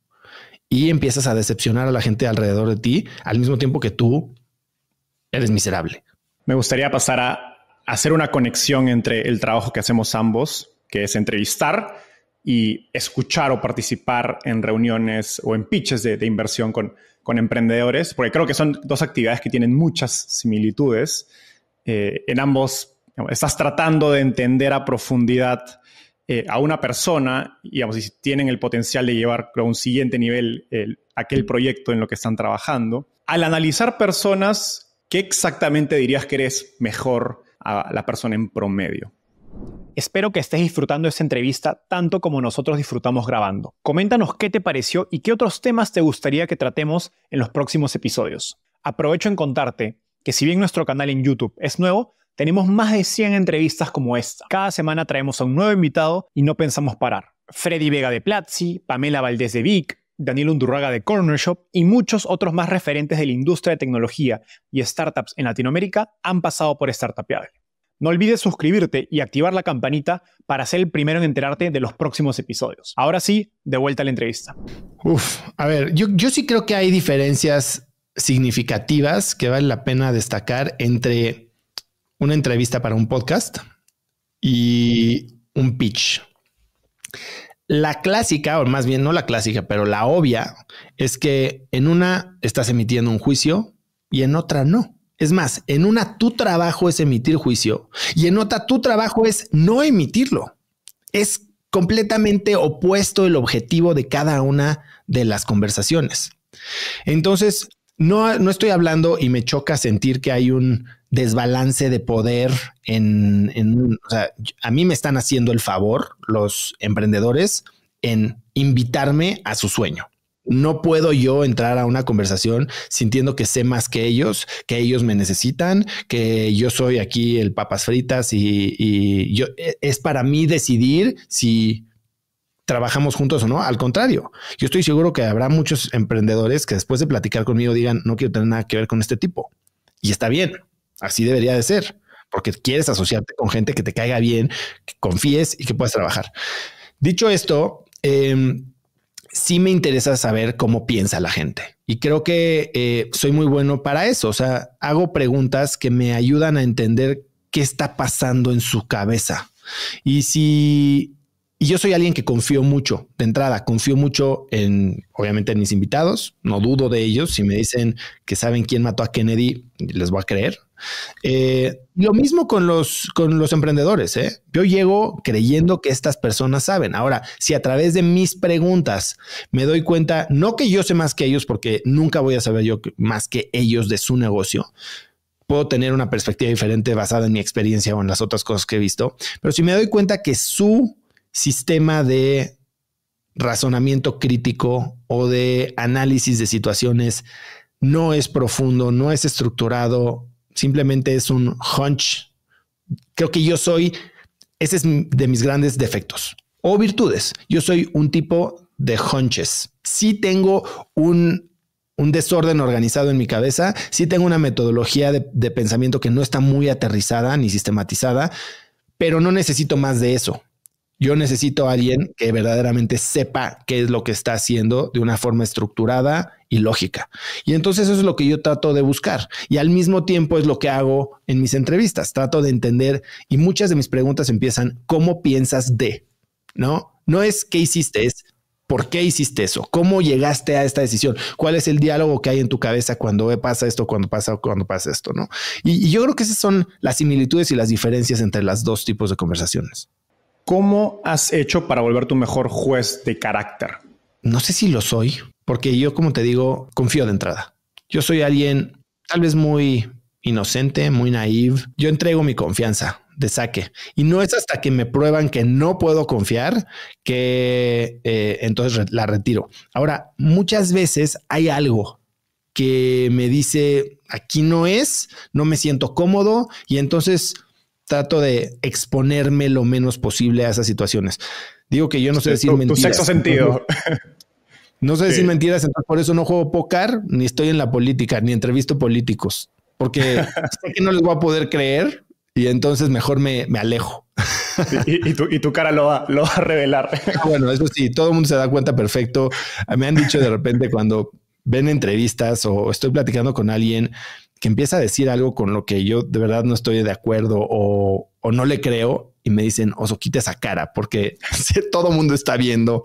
y empiezas a decepcionar a la gente alrededor de ti al mismo tiempo que tú eres miserable. Me gustaría pasar a hacer una conexión entre el trabajo que hacemos ambos, que es entrevistar y escuchar o participar en reuniones o en pitches de, inversión con, emprendedores, porque creo que son dos actividades que tienen muchas similitudes. Eh, en ambos estás tratando de entender a profundidad eh, a una persona, digamos, y si tienen el potencial de llevar a un siguiente nivel aquel proyecto en lo que están trabajando. Al analizar personas, ¿qué exactamente dirías que eres mejor la persona en promedio. Espero que estés disfrutando esta entrevista tanto como nosotros disfrutamos grabando. Coméntanos qué te pareció y qué otros temas te gustaría que tratemos en los próximos episodios. Aprovecho en contarte que si bien nuestro canal en YouTube es nuevo, tenemos más de 100 entrevistas como esta. Cada semana traemos a un nuevo invitado y no pensamos parar. Freddy Vega de Platzi, Pamela Valdés de Vic, Daniel Undurraga de Corner Shop y muchos otros más referentes de la industria de tecnología y startups en Latinoamérica han pasado por Startupeable. No olvides suscribirte y activar la campanita para ser el primero en enterarte de los próximos episodios. Ahora sí, de vuelta a la entrevista. Uf, a ver, yo, yo sí creo que hay diferencias significativas que vale la pena destacar entre una entrevista para un podcast y un pitch. La clásica, o más bien no la clásica, pero la obvia, es que en una estás emitiendo un juicio y en otra no. Es más, en una tu trabajo es emitir juicio y en otra tu trabajo es no emitirlo. Es completamente opuesto el objetivo de cada una de las conversaciones. Entonces, no, no estoy hablando y me choca sentir que hay un desbalance de poder en, en o sea, a mí me están haciendo el favor los emprendedores en invitarme a su sueño no puedo yo entrar a una conversación sintiendo que sé más que ellos, que ellos me necesitan, que yo soy aquí el papas fritas y, yo e, es para mí decidir si trabajamos juntos o no. Al contrario, yo estoy seguro que habrá muchos emprendedores que después de platicar conmigo digan, no quiero tener nada que ver con este tipo. Y está bien, así debería de ser, porque quieres asociarte con gente que te caiga bien, que confíes y que puedas trabajar. Dicho esto, em, sí me interesa saber cómo piensa la gente. Y creo que eh, soy muy bueno para eso. O sea, hago preguntas que me ayudan a entender qué está pasando en su cabeza. Y si y yo soy alguien que confío mucho de entrada, confío mucho en, obviamente, en mis invitados, no dudo de ellos. Si me dicen que saben quién mató a Kennedy, les voy a creer. Eh, lo mismo con los, con los emprendedores. ¿eh? Yo llego creyendo que estas personas saben. Ahora, si a través de mis preguntas me doy cuenta, no que yo sé más que ellos, porque nunca voy a saber yo más que ellos de su negocio, puedo tener una perspectiva diferente basada en mi experiencia o en las otras cosas que he visto, pero si me doy cuenta que su sistema de razonamiento crítico o de análisis de situaciones no es profundo, no es estructurado, simplemente es un hunch. Creo que yo soy, ese es de mis grandes defectos o virtudes. Yo soy un tipo de hunches. Si tengo un, desorden organizado en mi cabeza, si tengo una metodología de pensamiento que no está muy aterrizada ni sistematizada, pero no necesito más de eso. Yo necesito a alguien que verdaderamente sepa qué es lo que está haciendo de una forma estructurada y lógica. Y entonces eso es lo que yo trato de buscar. Y al mismo tiempo es lo que hago en mis entrevistas. Trato de entender y muchas de mis preguntas empiezan, ¿cómo piensas de? ¿No? No es qué hiciste, es ¿Por qué hiciste eso? ¿Cómo llegaste a esta decisión? ¿Cuál es el diálogo que hay en tu cabeza cuando pasa esto, cuando pasa, cuando pasa esto? ¿no? Y, y yo creo que esas son las similitudes y las diferencias entre los dos tipos de conversaciones. ¿Cómo has hecho para volver tu mejor juez de carácter? No sé si lo soy, porque yo, como te digo, confío de entrada. Yo soy alguien tal vez muy inocente, muy naive. Yo entrego mi confianza de saque. Y no es hasta que me prueban que no puedo confiar que eh, entonces la retiro. Ahora, muchas veces hay algo que me dice, aquí no es, no me siento cómodo y entonces trato de exponerme lo menos posible a esas situaciones. Digo que yo no sé decir mentiras. Tu sexto sentido. No sé decir mentiras, por eso no juego póker, ni estoy en la política, ni entrevisto políticos, porque sé que no les voy a poder creer y entonces mejor me, me alejo. y, tu, y, tu, cara lo va, lo va a revelar. Ah, bueno, eso sí, todo el mundo se da cuenta perfecto. Me han dicho de repente cuando ven entrevistas o estoy platicando con alguien que empieza a decir algo con lo que yo de verdad no estoy de acuerdo o, no le creo y me dicen, oso, quita esa cara porque todo mundo está viendo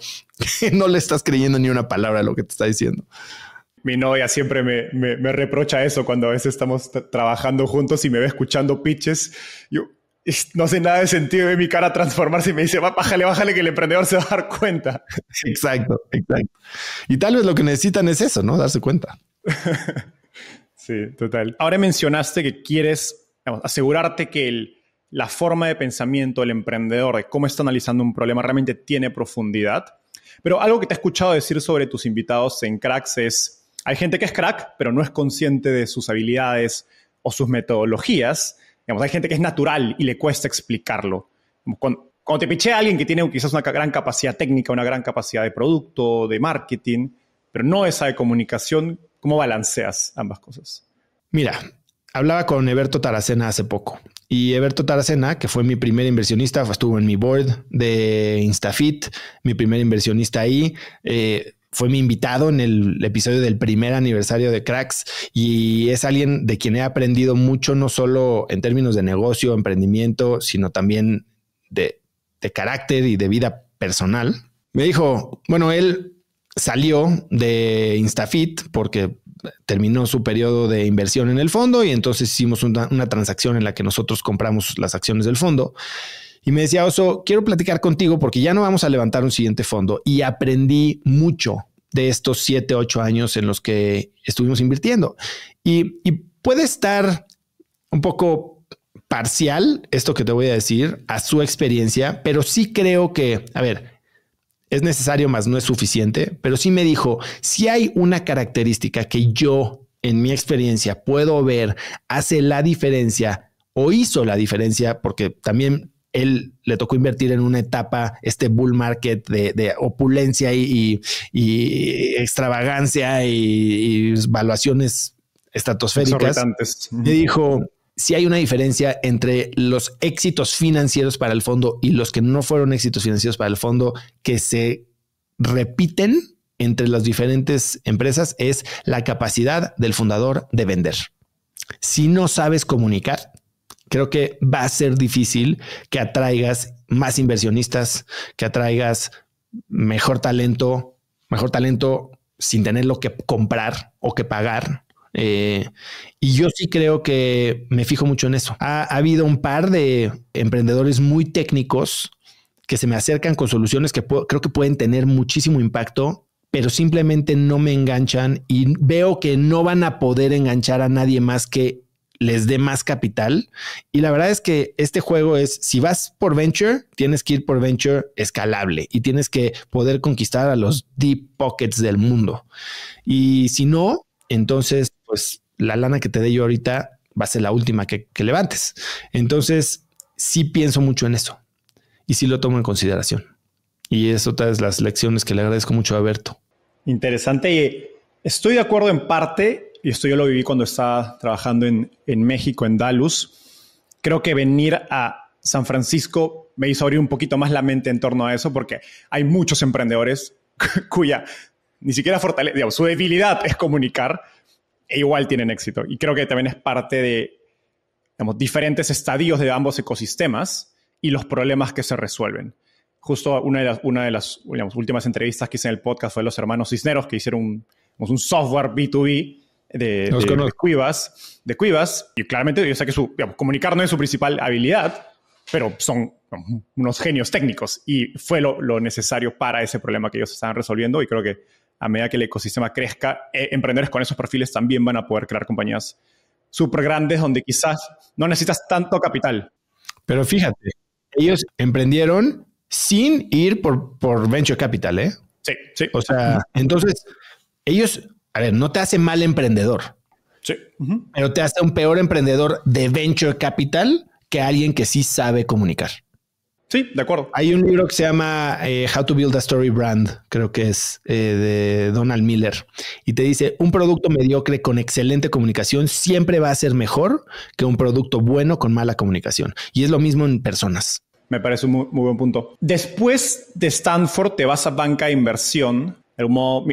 que no le estás creyendo ni una palabra a lo que te está diciendo. Mi novia siempre me, reprocha eso cuando a veces estamos trabajando juntos y me ve escuchando pitches. Yo, no sé nada de sentido de mi cara transformarse y me dice, bájale, bájale, que el emprendedor se va a dar cuenta. Exacto, exacto. Y tal vez lo que necesitan es eso, ¿no? Darse cuenta. Sí, total. Ahora mencionaste que quieres asegurarte que la forma de pensamiento del emprendedor, de cómo está analizando un problema, realmente tiene profundidad. Pero algo que te he escuchado decir sobre tus invitados en cracks es, hay gente que es crack, pero no es consciente de sus habilidades o sus metodologías. hay gente que es natural y le cuesta explicarlo. Cuando, te piché a alguien que tiene quizás una gran capacidad técnica, una gran capacidad de producto, de marketing, pero no esa de comunicación, ¿Cómo balanceas ambas cosas? Mira, hablaba con Eberto Taracena hace poco y Eberto Taracena, que fue mi primer inversionista, estuvo en mi board de Instafit, mi primer inversionista ahí. Eh, fue mi invitado en el episodio del primer aniversario de Cracks y es alguien de quien he aprendido mucho, no solo en términos de negocio, emprendimiento, sino también de, de carácter y de vida personal. Me dijo, bueno, él salió de Instafit porque terminó su periodo de inversión en el fondo y entonces hicimos una, transacción en la que nosotros compramos las acciones del fondo. Y me decía, Oso, quiero platicar contigo porque ya no vamos a levantar un siguiente fondo y aprendí mucho de estos siete, ocho años en los que estuvimos invirtiendo. y puede estar un poco parcial esto que te voy a decir a su experiencia, pero sí creo que, a ver, es necesario, más no es suficiente, pero sí me dijo, si hay una característica que yo en mi experiencia puedo ver hace la diferencia o hizo la diferencia, porque también él le tocó invertir en una etapa, este bull market de, opulencia y, extravagancia y, y, valuaciones estratosféricas. Me dijo, si hay una diferencia entre los éxitos financieros para el fondo y los que no fueron éxitos financieros para el fondo que se repiten entre las diferentes empresas es la capacidad del fundador de vender. Si no sabes comunicar, creo que va a ser difícil que atraigas más inversionistas, que atraigas mejor talento, mejor talento sin tener lo que comprar o que pagar, eh, y yo sí creo que me fijo mucho en eso. Ha, habido un par de emprendedores muy técnicos que se me acercan con soluciones que creo que pueden tener muchísimo impacto, pero simplemente no me enganchan y veo que no van a poder enganchar a nadie más que les dé más capital. Y la verdad es que este juego es, si vas por venture, tienes que ir por venture escalable y tienes que poder conquistar a los deep pockets del mundo. Y si no, entonces pues la lana que te dé yo ahorita va a ser la última que, levantes. Entonces, sí pienso mucho en eso y sí lo tomo en consideración. Y es otra de las lecciones que le agradezco mucho a Berto. Interesante. Estoy de acuerdo en parte, y esto yo lo viví cuando estaba trabajando en, México, en Dallas. Creo que venir a San Francisco me hizo abrir un poquito más la mente en torno a eso, porque hay muchos emprendedores cuya ni siquiera fortaleza, su debilidad es comunicar e igual tienen éxito. Y creo que también es parte de digamos, diferentes estadios de ambos ecosistemas y los problemas que se resuelven. Justo una de las, una de las últimas entrevistas que hice en el podcast fue de los hermanos Cisneros, que hicieron un, digamos, un software B2B de, de, Cuivas, de y claramente yo sé que su, digamos, comunicar no es su principal habilidad, pero son unos genios técnicos y fue lo, lo, necesario para ese problema que ellos estaban resolviendo y creo que a medida que el ecosistema crezca, eh, emprendedores con esos perfiles también van a poder crear compañías súper grandes donde quizás no necesitas tanto capital. Pero fíjate, ellos emprendieron sin ir por, venture capital, ¿eh? Sí, sí. O sea, entonces, ellos, a ver, no te hacen mal emprendedor. Pero te hace un peor emprendedor de venture capital que alguien que sí sabe comunicar. Sí, de acuerdo. Hay un libro que se llama eh, How to Build a Story Brand, creo que es eh, de Donald Miller, y te dice, un producto mediocre con excelente comunicación siempre va a ser mejor que un producto bueno con mala comunicación. Y es lo mismo en personas. Me parece un muy, buen punto. Después de Stanford te vas a banca de inversión,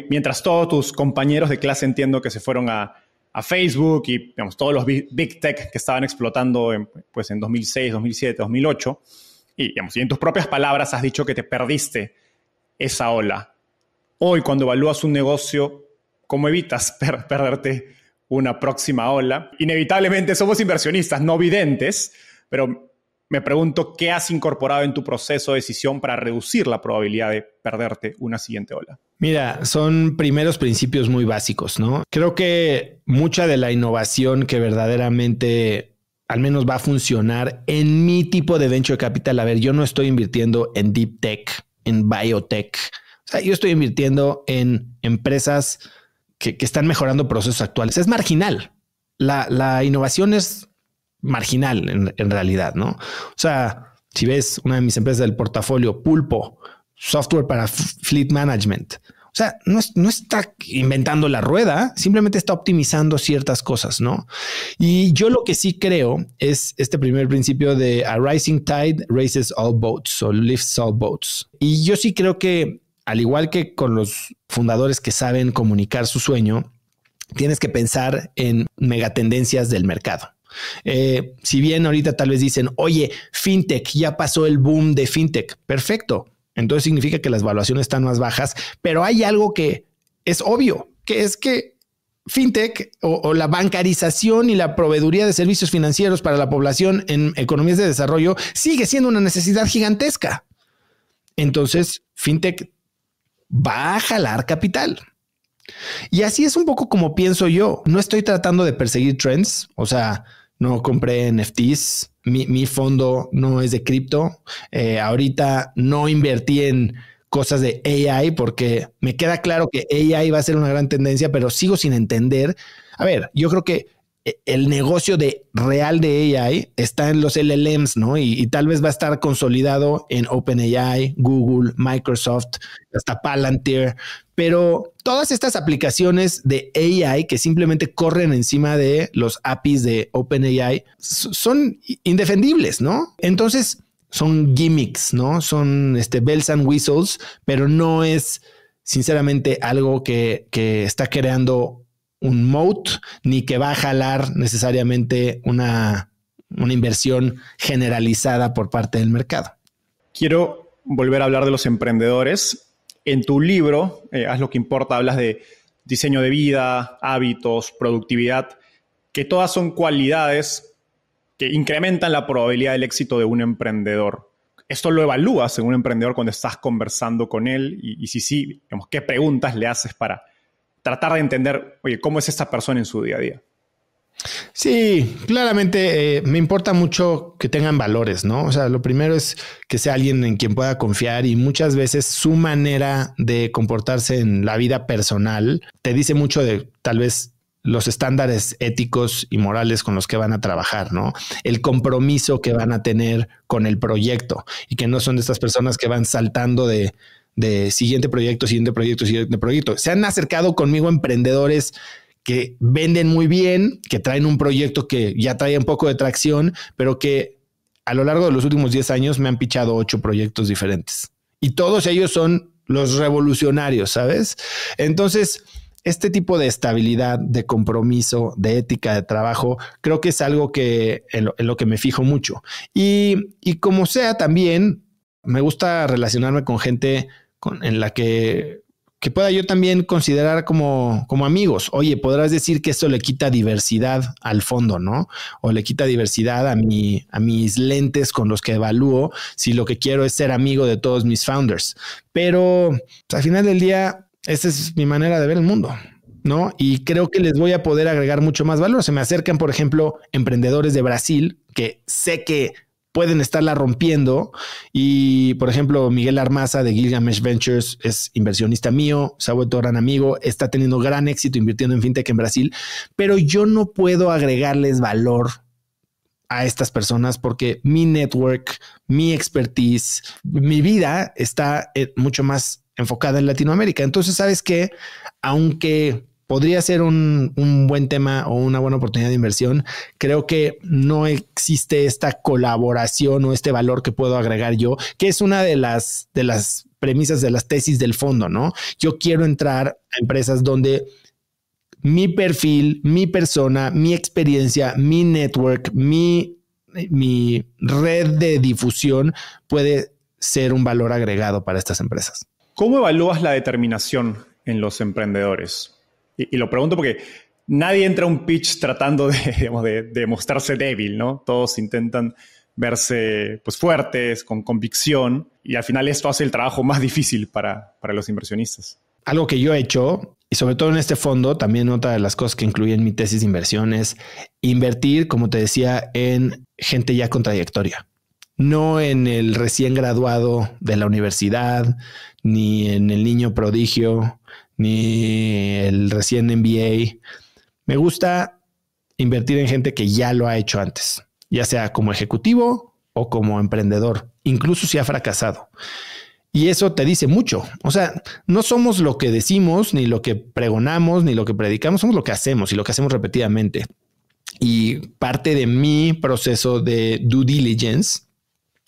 mientras todos tus compañeros de clase entiendo que se fueron a, Facebook y digamos, todos los big, tech que estaban explotando en 2006, 2007, 2008 y, en tus propias palabras has dicho que te perdiste esa ola. Hoy, cuando evalúas un negocio, ¿cómo evitas perderte una próxima ola? Inevitablemente somos inversionistas, no videntes, pero me pregunto qué has incorporado en tu proceso de decisión para reducir la probabilidad de perderte una siguiente ola. Mira, son primeros principios muy básicos, ¿no? Creo que mucha de la innovación que verdaderamente al menos va a funcionar en mi tipo de venture capital. A ver, yo no estoy invirtiendo en deep tech, en biotech. sea, yo estoy invirtiendo en empresas que, están mejorando procesos actuales. Es marginal. La, innovación es marginal en, en, realidad, ¿no? O sea, si ves una de mis empresas del portafolio, Pulpo, software para fleet management. O sea, no, es, no, está inventando la rueda, simplemente está optimizando ciertas cosas, ¿no? Y yo lo que sí creo es este primer principio de a rising tide raises all boats o lifts all boats. Y yo sí creo que, al igual que con los fundadores que saben comunicar su sueño, tienes que pensar en megatendencias del mercado. Eh, si bien ahorita tal vez dicen, oye, fintech, ya pasó el boom de fintech, perfecto, entonces significa que las valuaciones están más bajas, pero hay algo que es obvio, que es que fintech o, o, la bancarización y la proveeduría de servicios financieros para la población en economías de desarrollo sigue siendo una necesidad gigantesca. Entonces, fintech va a jalar capital. Y así es un poco como pienso yo. No estoy tratando de perseguir trends, o sea, no compré NFTs, mi, mi fondo no es de cripto, eh, ahorita no invertí en cosas de AI porque me queda claro que AI va a ser una gran tendencia, pero sigo sin entender. A ver, yo creo que e, el negocio de real de AI está en los LLMs, ¿no? Y, tal vez va a estar consolidado en OpenAI, Google, Microsoft, hasta Palantir, pero todas estas aplicaciones de AI que simplemente corren encima de los APIs de OpenAI son indefendibles, ¿no? Entonces son gimmicks, ¿no? Son este, bells and whistles, pero no es sinceramente algo que, que está creando un moat, ni que va a jalar necesariamente una, inversión generalizada por parte del mercado. Quiero volver a hablar de los emprendedores. En tu libro, eh, Haz lo que importa, hablas de diseño de vida, hábitos, productividad, que todas son cualidades que incrementan la probabilidad del éxito de un emprendedor. Esto lo evalúas en un emprendedor cuando estás conversando con él y, y si sí, ¿qué preguntas le haces para tratar de entender, oye, ¿cómo es esta persona en su día a día? Sí, claramente eh, me importa mucho que tengan valores, ¿no? O sea, lo primero es que sea alguien en quien pueda confiar y muchas veces su manera de comportarse en la vida personal te dice mucho de tal vez los estándares éticos y morales con los que van a trabajar, ¿no? El compromiso que van a tener con el proyecto y que no son de estas personas que van saltando de de siguiente proyecto, siguiente proyecto, siguiente proyecto. Se han acercado conmigo emprendedores que venden muy bien, que traen un proyecto que ya trae un poco de tracción, pero que a lo largo de los últimos 10 años me han pichado 8 proyectos diferentes. Y todos ellos son los revolucionarios, ¿sabes? Entonces, este tipo de estabilidad, de compromiso, de ética de trabajo, creo que es algo que en lo, que me fijo mucho. Y, y como sea, también me gusta relacionarme con gente en la que, pueda yo también considerar como, amigos. Oye, podrás decir que esto le quita diversidad al fondo, ¿no? O le quita diversidad a, a mis lentes con los que evalúo si lo que quiero es ser amigo de todos mis founders. Pero pues, al final del día, esa es mi manera de ver el mundo. ¿no? Y creo que les voy a poder agregar mucho más valor. Se me acercan, por ejemplo, emprendedores de Brasil que sé que pueden estarla rompiendo. Y, por ejemplo, Miguel Armaza de Gilgamesh Ventures es inversionista mío, se ha vuelto gran amigo, está teniendo gran éxito invirtiendo en fintech en Brasil, pero yo no puedo agregarles valor a estas personas porque mi network, mi expertise, mi vida está eh, mucho más enfocada en Latinoamérica. Entonces, ¿sabes qué? Aunque podría ser un, buen tema o una buena oportunidad de inversión. Creo que no existe esta colaboración o este valor que puedo agregar yo, que es una de las, de las premisas de las tesis del fondo, ¿no? Yo quiero entrar a empresas donde mi perfil, mi persona, mi experiencia, mi network, mi, mi red de difusión puede ser un valor agregado para estas empresas. ¿Cómo evalúas la determinación en los emprendedores? y, lo pregunto porque nadie entra a un pitch tratando de, mostrarse débil, ¿no? Todos intentan verse pues, fuertes, con convicción, y al final esto hace el trabajo más difícil para, los inversionistas. Algo que yo he hecho, y sobre todo en este fondo, también otra de las cosas que incluye en mi tesis de inversión es invertir, como te decía, en gente ya con trayectoria. No en el recién graduado de la universidad, ni en el niño prodigio, ni el recién MBA. Me gusta invertir en gente que ya lo ha hecho antes, ya sea como ejecutivo o como emprendedor, incluso si ha fracasado. Y eso te dice mucho. O sea, no somos lo que decimos, ni lo que pregonamos, ni lo que predicamos, somos lo que hacemos y lo que hacemos repetidamente. Y parte de mi proceso de due diligence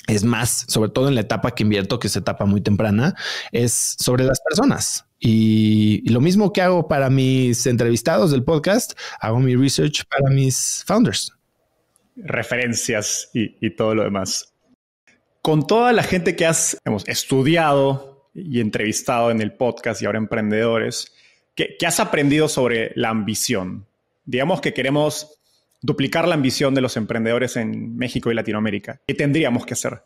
es más, sobre todo en la etapa que invierto, que es etapa muy temprana, es sobre las personas. Y, lo mismo que hago para mis entrevistados del podcast, hago mi research para mis founders. Referencias y, todo lo demás. Con toda la gente que has hemos estudiado y entrevistado en el podcast y ahora emprendedores, ¿qué has aprendido sobre la ambición? Digamos que queremos duplicar la ambición de los emprendedores en México y Latinoamérica? ¿Qué tendríamos que hacer?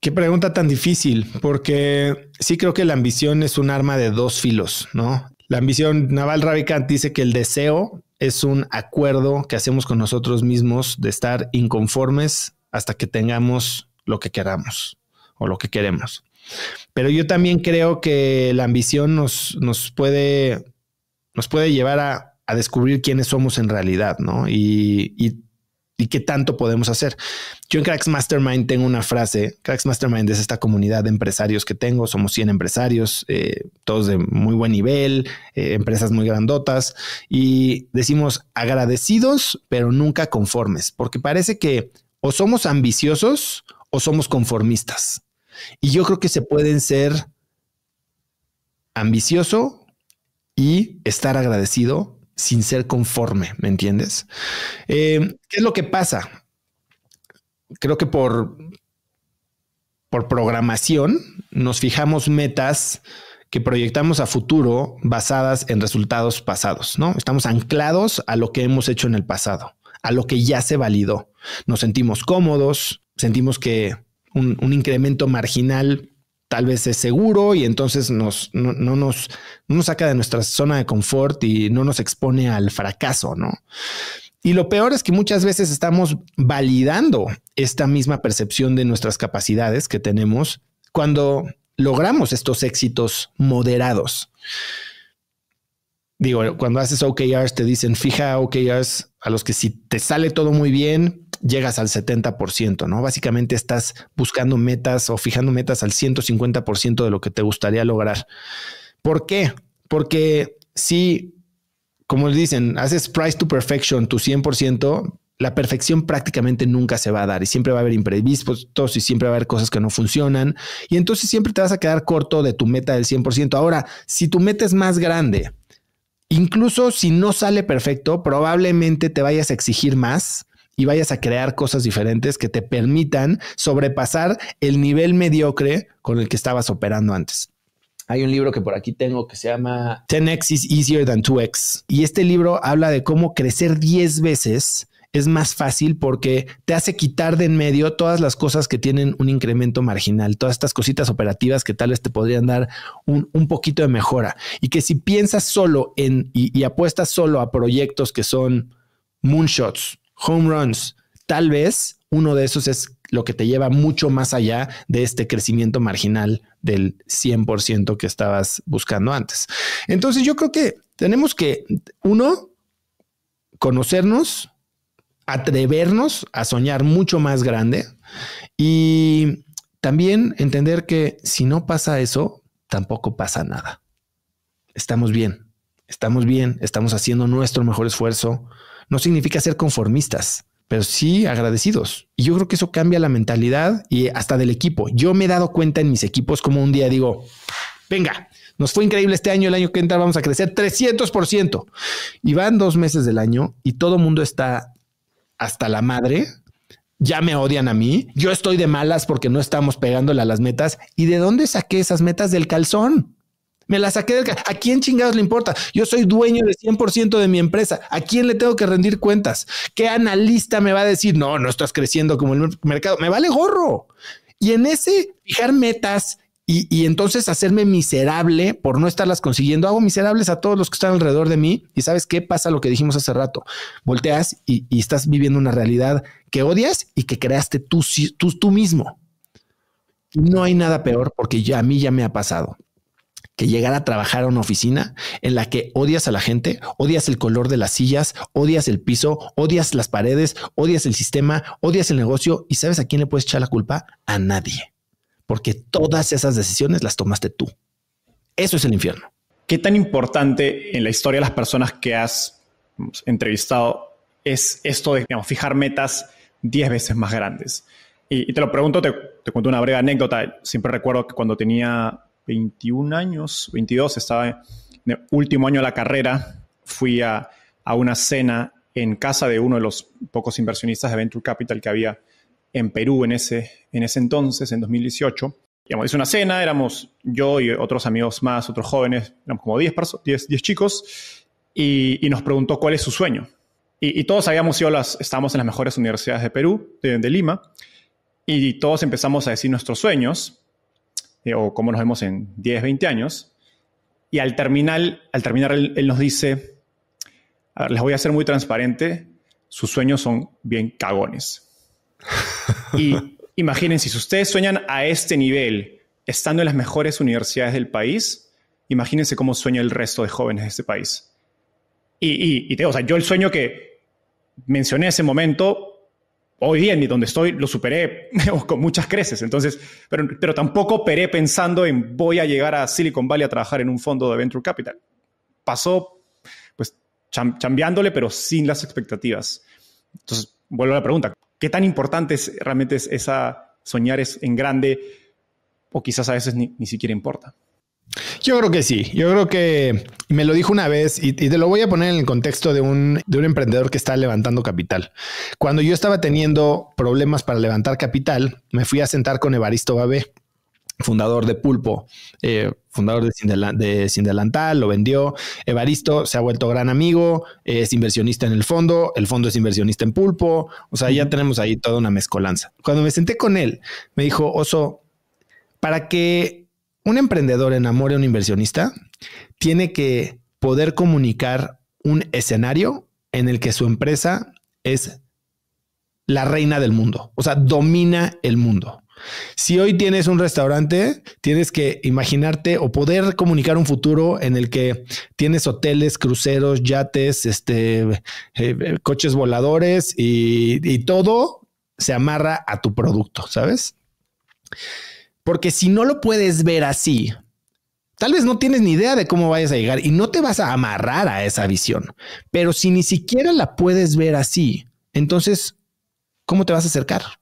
Qué pregunta tan difícil, porque sí creo que la ambición es un arma de dos filos, ¿no? La ambición, Naval Ravikant dice que el deseo es un acuerdo que hacemos con nosotros mismos de estar inconformes hasta que tengamos lo que queramos o lo que queremos. Pero yo también creo que la ambición nos, nos, puede, nos puede llevar a a descubrir quiénes somos en realidad, Y, qué tanto podemos hacer. Yo en Cracks Mastermind tengo una frase, Cracks Mastermind es esta comunidad de empresarios que tengo, somos 100 empresarios, eh, todos de muy buen nivel, eh, empresas muy grandotas, y decimos agradecidos, pero nunca conformes, porque parece que o somos ambiciosos o somos conformistas. Y yo creo que se pueden ser ambicioso y estar agradecido sin ser conforme, ¿me entiendes? Eh, ¿Qué es lo que pasa? Creo que por, por programación nos fijamos metas que proyectamos a futuro basadas en resultados pasados, ¿no? Estamos anclados a lo que hemos hecho en el pasado, a lo que ya se validó. Nos sentimos cómodos, sentimos que un, un incremento marginal tal vez es seguro y entonces nos, no, nos, nos saca de nuestra zona de confort y no nos expone al fracaso, ¿no? Y lo peor es que muchas veces estamos validando esta misma percepción de nuestras capacidades que tenemos cuando logramos estos éxitos moderados digo, cuando haces OKRs te dicen, fija OKRs a los que si te sale todo muy bien, llegas al 70%, ¿no? Básicamente estás buscando metas o fijando metas al 150% de lo que te gustaría lograr. ¿Por qué? Porque si, como les dicen, haces price to perfection, tu 100%, la perfección prácticamente nunca se va a dar y siempre va a haber imprevistos y siempre va a haber cosas que no funcionan y entonces siempre te vas a quedar corto de tu meta del 100%. Ahora, si tu meta es más grande, Incluso si no sale perfecto, probablemente te vayas a exigir más y vayas a crear cosas diferentes que te permitan sobrepasar el nivel mediocre con el que estabas operando antes. Hay un libro que por aquí tengo que se llama 10x is easier than 2x. Y este libro habla de cómo crecer 10 veces es más fácil porque te hace quitar de en medio todas las cosas que tienen un incremento marginal, todas estas cositas operativas que tal vez te podrían dar un, poquito de mejora. Y que si piensas solo en y, y apuestas solo a proyectos que son moonshots, home runs, tal vez uno de esos es lo que te lleva mucho más allá de este crecimiento marginal del 100% que estabas buscando antes. Entonces yo creo que tenemos que, uno, conocernos, atrevernos a soñar mucho más grande y también entender que si no pasa eso, tampoco pasa nada. Estamos bien, estamos bien, estamos haciendo nuestro mejor esfuerzo. No significa ser conformistas, pero sí agradecidos. Y yo creo que eso cambia la mentalidad y hasta del equipo. Yo me he dado cuenta en mis equipos como un día digo, venga, nos fue increíble este año, el año que entra vamos a crecer 300%. Y van dos meses del año y todo mundo está hasta la madre, ya me odian a mí, yo estoy de malas porque no estamos pegándole a las metas. ¿Y de dónde saqué esas metas del calzón? Me las saqué del calzón. ¿A quién chingados le importa? Yo soy dueño del 100% de mi empresa. ¿A quién le tengo que rendir cuentas? ¿Qué analista me va a decir, no, no estás creciendo como el mercado? Me vale gorro. Y en ese fijar metas y, entonces hacerme miserable por no estarlas consiguiendo. Hago miserables a todos los que están alrededor de mí. Y sabes qué pasa lo que dijimos hace rato. Volteas y, estás viviendo una realidad que odias y que creaste tú, tú, tú mismo. No hay nada peor porque ya, a mí ya me ha pasado que llegar a trabajar a una oficina en la que odias a la gente, odias el color de las sillas, odias el piso, odias las paredes, odias el sistema, odias el negocio y sabes a quién le puedes echar la culpa? A nadie porque todas esas decisiones las tomaste tú. Eso es el infierno. ¿Qué tan importante en la historia de las personas que has entrevistado es esto de fijar metas 10 veces más grandes? Y, te lo pregunto, te, cuento una breve anécdota. Siempre recuerdo que cuando tenía 21 años, 22, estaba en el último año de la carrera, fui a, a una cena en casa de uno de los pocos inversionistas de Venture Capital que había en Perú en ese, en ese entonces, en 2018. Digamos, una cena, éramos yo y otros amigos más, otros jóvenes, éramos como 10, 10, chicos, y, nos preguntó cuál es su sueño. Y, todos habíamos ido, las, estábamos en las mejores universidades de Perú, de, Lima, y todos empezamos a decir nuestros sueños, eh, o cómo nos vemos en 10, 20 años, y al, terminal, al terminar él, nos dice, les voy a ser muy transparente, sus sueños son bien cagones. Y imagínense, si ustedes sueñan a este nivel, estando en las mejores universidades del país, imagínense cómo sueña el resto de jóvenes de este país. Y, te, yo el sueño que mencioné en ese momento, hoy día, en donde estoy, lo superé con muchas creces. Entonces, pero, pero tampoco operé pensando en voy a llegar a Silicon Valley a trabajar en un fondo de Venture Capital. Pasó, pues, chambeándole, pero sin las expectativas. Entonces, vuelvo a la pregunta, qué tan importante es, realmente es esa soñar es en grande o quizás a veces ni, siquiera importa. Yo creo que sí. Yo creo que me lo dijo una vez y, te lo voy a poner en el contexto de un, de un, emprendedor que está levantando capital. Cuando yo estaba teniendo problemas para levantar capital, me fui a sentar con Evaristo Babé, fundador de Pulpo, eh, fundador de de lo vendió. Evaristo se ha vuelto gran amigo, eh, es inversionista en el fondo, el fondo es inversionista en Pulpo, o sea, ya tenemos ahí toda una mezcolanza. Cuando me senté con él, me dijo, Oso, para que un emprendedor enamore a un inversionista, tiene que poder comunicar un escenario en el que su empresa es la reina del mundo, o sea, domina el mundo. Si hoy tienes un restaurante, tienes que imaginarte o poder comunicar un futuro en el que tienes hoteles, cruceros, yates, este, eh, eh, coches voladores y todo se amarra a tu producto, ¿sabes? Porque si no lo puedes ver así, Tal vez no tienes ni idea de cómo vayas a llegar y no te vas a amarrar a esa visión. Pero si ni siquiera la puedes ver así, entonces, ¿cómo te vas a acercar?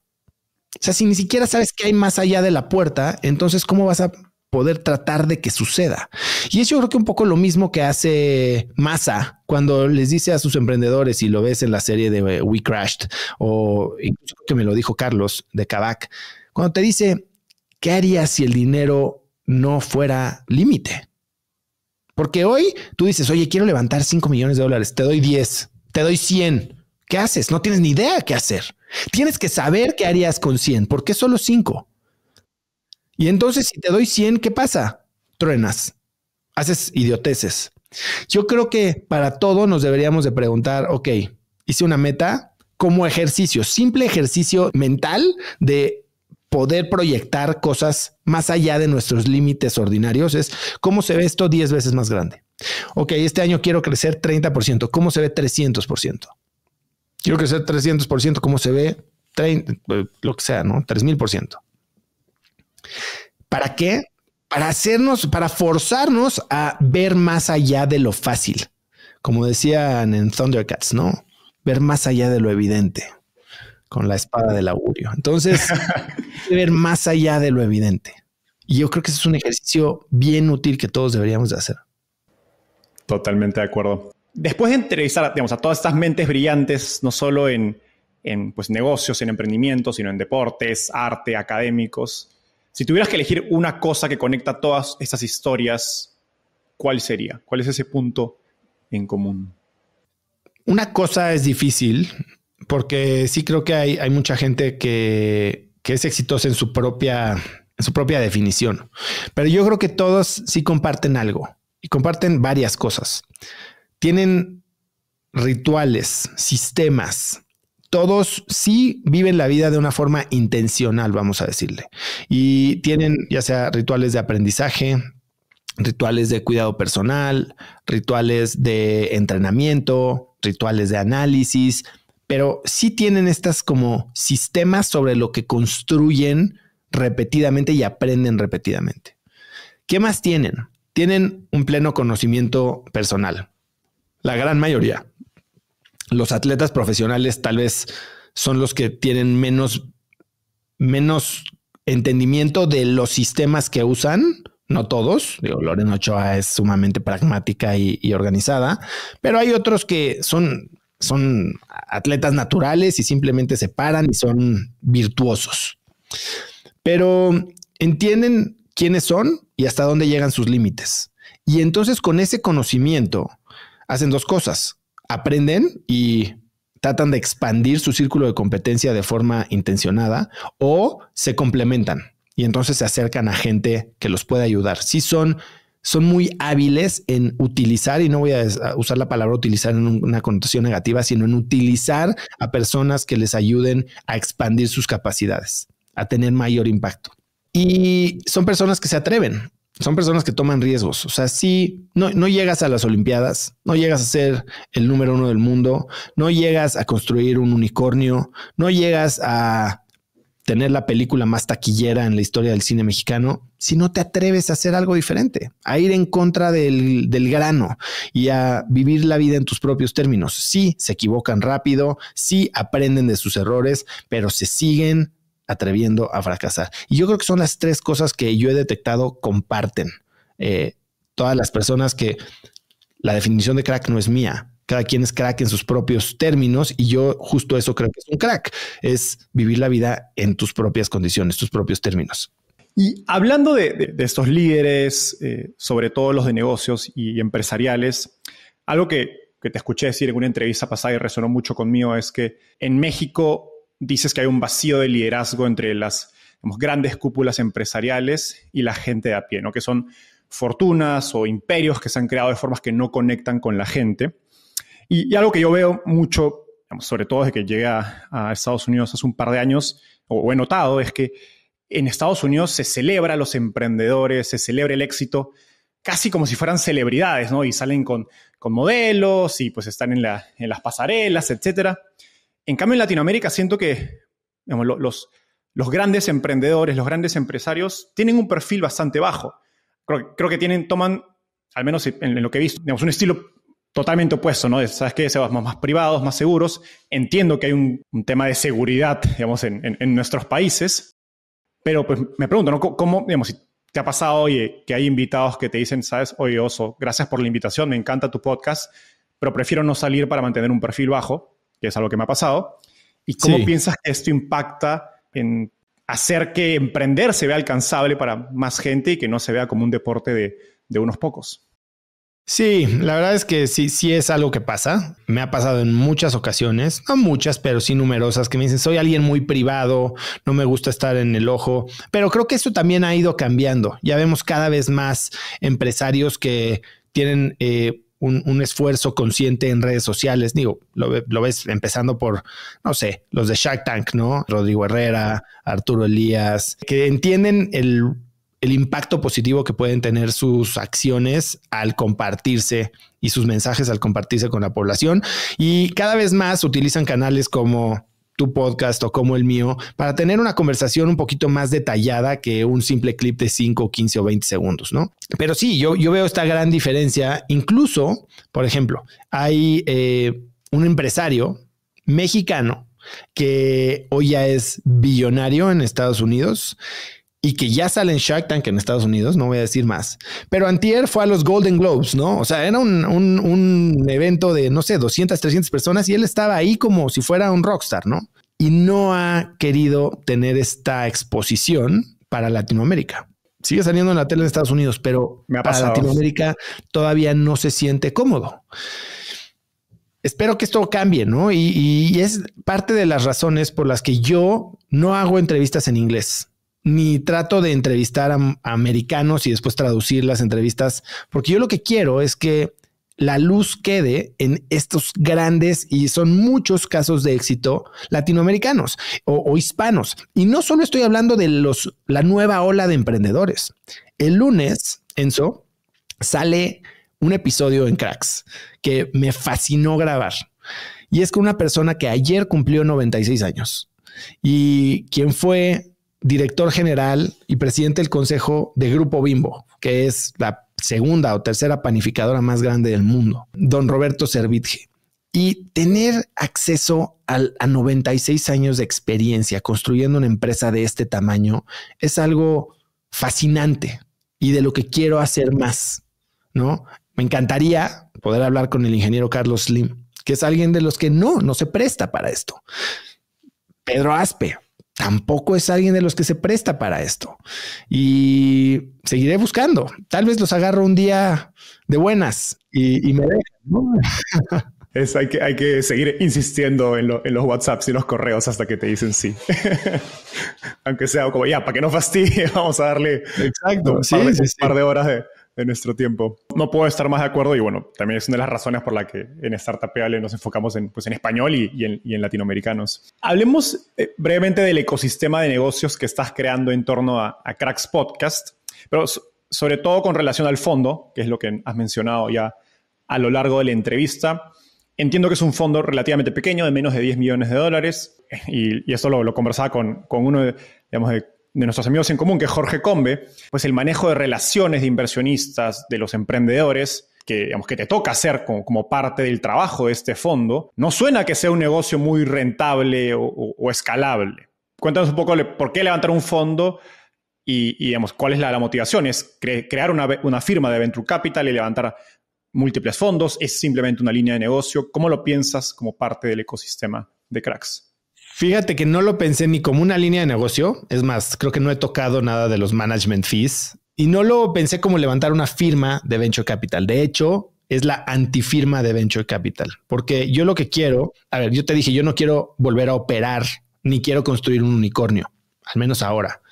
O sea, si ni siquiera sabes que hay más allá de la puerta, entonces, ¿cómo vas a poder tratar de que suceda. Y eso creo que un poco lo mismo que hace Massa cuando les dice a sus emprendedores, y lo ves en la serie de eh, We Crashed, o que me lo dijo Carlos de Kavak, cuando te dice, ¿qué harías si el dinero no fuera límite? Porque hoy tú dices, oye, quiero levantar 5 millones de dólares, te doy 10, te doy 100. ¿Qué haces? No tienes ni idea qué hacer. Tienes que saber qué harías con 100. ¿Por qué solo 5? Y entonces, si te doy 100, ¿qué pasa? Truenas. Haces idioteces. Yo creo que para todo nos deberíamos de preguntar, ok, hice una meta como ejercicio, simple ejercicio mental de poder proyectar cosas más allá de nuestros límites ordinarios. Es cómo se ve esto 10 veces más grande. Ok, este año quiero crecer 30%. ¿Cómo se ve 300%? Quiero sea 300%, como se ve? Eh, lo que sea, ¿no? 3000%. ¿Para qué? Para hacernos, para forzarnos a ver más allá de lo fácil. Como decían en Thundercats, ¿no? Ver más allá de lo evidente con la espada del augurio. Entonces, ver más allá de lo evidente. Y yo creo que ese es un ejercicio bien útil que todos deberíamos de hacer. Totalmente de acuerdo después de entrevistar digamos, a todas estas mentes brillantes, no solo en, pues, negocios, en emprendimientos, sino en deportes, arte, académicos, si tuvieras que elegir una cosa que conecta todas estas historias, ¿cuál sería? ¿Cuál es ese punto en común? Una cosa es difícil, porque sí creo que hay, hay mucha gente que, es exitosa en su propia en su propia definición. Pero yo creo que todos sí comparten algo y comparten varias cosas tienen rituales, sistemas. Todos sí viven la vida de una forma intencional, vamos a decirle. Y tienen ya sea rituales de aprendizaje, rituales de cuidado personal, rituales de entrenamiento, rituales de análisis, pero sí tienen estas como sistemas sobre lo que construyen repetidamente y aprenden repetidamente. ¿Qué más tienen? Tienen un pleno conocimiento personal la gran mayoría. Los atletas profesionales tal vez son los que tienen menos, menos entendimiento de los sistemas que usan. No todos, digo, Lorena Ochoa es sumamente pragmática y, organizada, pero hay otros que son son atletas naturales y simplemente se paran y son virtuosos. Pero entienden quiénes son y hasta dónde llegan sus límites. Y entonces con ese conocimiento hacen dos cosas. Aprenden y tratan de expandir su círculo de competencia de forma intencionada o se complementan y entonces se acercan a gente que los puede ayudar. Si son, son muy hábiles en utilizar, y no voy a usar la palabra utilizar en una connotación negativa, sino en utilizar a personas que les ayuden a expandir sus capacidades, a tener mayor impacto. Y son personas que se atreven son personas que toman riesgos. O sea, si no, no llegas a las Olimpiadas, no llegas a ser el número uno del mundo, no llegas a construir un unicornio, no llegas a tener la película más taquillera en la historia del cine mexicano, si no te atreves a hacer algo diferente, a ir en contra del, del grano y a vivir la vida en tus propios términos. Sí, se equivocan rápido, sí aprenden de sus errores, pero se siguen atreviendo a fracasar. Y yo creo que son las tres cosas que yo he detectado comparten eh, todas las personas que la definición de crack no es mía. Cada quien es crack en sus propios términos y yo justo eso creo que es un crack, es vivir la vida en tus propias condiciones, tus propios términos. Y hablando de, estos líderes, eh, sobre todo los de negocios y empresariales, algo que, que te escuché decir en una entrevista pasada y resonó mucho conmigo es que en México dices que hay un vacío de liderazgo entre las grandes cúpulas empresariales y la gente de a pie, ¿no? que son fortunas o imperios que se han creado de formas que no conectan con la gente. Y, algo que yo veo mucho, sobre todo desde que llegué a, Estados Unidos hace un par de años, o, he notado, es que en Estados Unidos se celebra a los emprendedores, se celebra el éxito, casi como si fueran celebridades, ¿no? Y salen con, con modelos y pues están en, en las pasarelas, etcétera. En cambio, en Latinoamérica siento que los, los grandes emprendedores, los grandes empresarios, tienen un perfil bastante bajo. Creo, creo que tienen, toman, al menos en, lo que he visto, digamos, un estilo totalmente opuesto, ¿no? Sabes que se más, más privados, más seguros. Entiendo que hay un, tema de seguridad, digamos, en, nuestros países, pero pues me pregunto, ¿no? ¿Cómo, digamos, si te ha pasado, oye, eh, que hay invitados que te dicen, sabes, oye, Oso, gracias por la invitación, me encanta tu podcast, pero prefiero no salir para mantener un perfil bajo? que es algo que me ha pasado, y cómo piensas que esto impacta en hacer que emprender se vea alcanzable para más gente y que no se vea como un deporte de, de unos pocos. Sí, la verdad es que sí, sí es algo que pasa. Me ha pasado en muchas ocasiones, no muchas, pero sí numerosas, que me dicen, soy alguien muy privado, no me gusta estar en el ojo, pero creo que esto también ha ido cambiando. Ya vemos cada vez más empresarios que tienen... Eh, un, esfuerzo consciente en redes sociales. Digo, lo, ves empezando por, no sé, los de Shark Tank, ¿no? Rodrigo Herrera, Arturo Elías, que entienden el, el impacto positivo que pueden tener sus acciones al compartirse y sus mensajes al compartirse con la población. Y cada vez más utilizan canales como tu podcast o como el mío para tener una conversación un poquito más detallada que un simple clip de 5, 15 o 20 segundos, ¿no? Pero sí, yo, yo veo esta gran diferencia. Incluso, por ejemplo, hay eh, un empresario mexicano que hoy ya es billonario en Estados Unidos y que ya sale en Shark Tank en Estados Unidos, no voy a decir más. Pero Antier fue a los Golden Globes, ¿no? O sea, era un, evento de, no sé, 200, 300 personas y él estaba ahí como si fuera un rockstar, ¿no? Y no ha querido tener esta exposición para Latinoamérica. Sigue saliendo en la tele en Estados Unidos, pero para Latinoamérica todavía no se siente cómodo espero que esto cambie, ¿no? Y, y, es parte de las razones por las que yo no hago entrevistas en inglés ni trato de entrevistar a, americanos y después traducir las entrevistas, porque yo lo que quiero es que la luz quede en estos grandes y son muchos casos de éxito latinoamericanos o, hispanos. Y no solo estoy hablando de los, la nueva ola de emprendedores. El lunes, Enzo, sale un episodio en Cracks que me fascinó grabar. Y es con una persona que ayer cumplió 96 años y quien fue director general y presidente del consejo de Grupo Bimbo, que es la segunda o tercera panificadora más grande del mundo, don Roberto Servitje. Y tener acceso a 96 años de experiencia construyendo una empresa de este tamaño es algo fascinante y de lo que quiero hacer más, ¿no? Me encantaría poder hablar con el ingeniero Carlos Slim, que es alguien de los que no, no se presta para esto. Pedro Aspe, tampoco es alguien de los que se presta para esto. Y seguiré buscando. Tal vez los agarro un día de buenas y, me dejan. Es, hay, que, hay que seguir insistiendo en, los WhatsApps y los correos hasta que te dicen sí. Aunque sea como, ya, para que no fastidie, vamos a darle un par, de horas de, en nuestro tiempo. No puedo estar más de acuerdo y bueno, también es una de las razones por la que en Startup Startupable nos enfocamos en, pues, en español y, en, latinoamericanos. Hablemos eh, brevemente del ecosistema de negocios que estás creando en torno a, a Cracks Podcast, pero sobre todo con relación al fondo, que es lo que has mencionado ya a lo largo de la entrevista. Entiendo que es un fondo relativamente pequeño, de menos de 10 millones de dólares, y, eso lo, conversaba con, con uno de, digamos, de de nuestros amigos en común, que es Jorge Combe, pues el manejo de relaciones de inversionistas, de los emprendedores, que, digamos, que te toca hacer como, parte del trabajo de este fondo, no suena que sea un negocio muy rentable o, escalable. Cuéntanos un poco por qué levantar un fondo y, digamos, cuál es la, motivación. ¿Es crear una, una, firma de Venture Capital y levantar múltiples fondos? ¿Es simplemente una línea de negocio? ¿Cómo lo piensas como parte del ecosistema de Cracks? Fíjate que no lo pensé ni como una línea de negocio. Es más, creo que no he tocado nada de los management fees y no lo pensé como levantar una firma de venture capital. De hecho, es la antifirma de venture capital, porque yo lo que quiero, a ver, yo te dije, yo no quiero volver a operar ni quiero construir un unicornio, al menos ahora.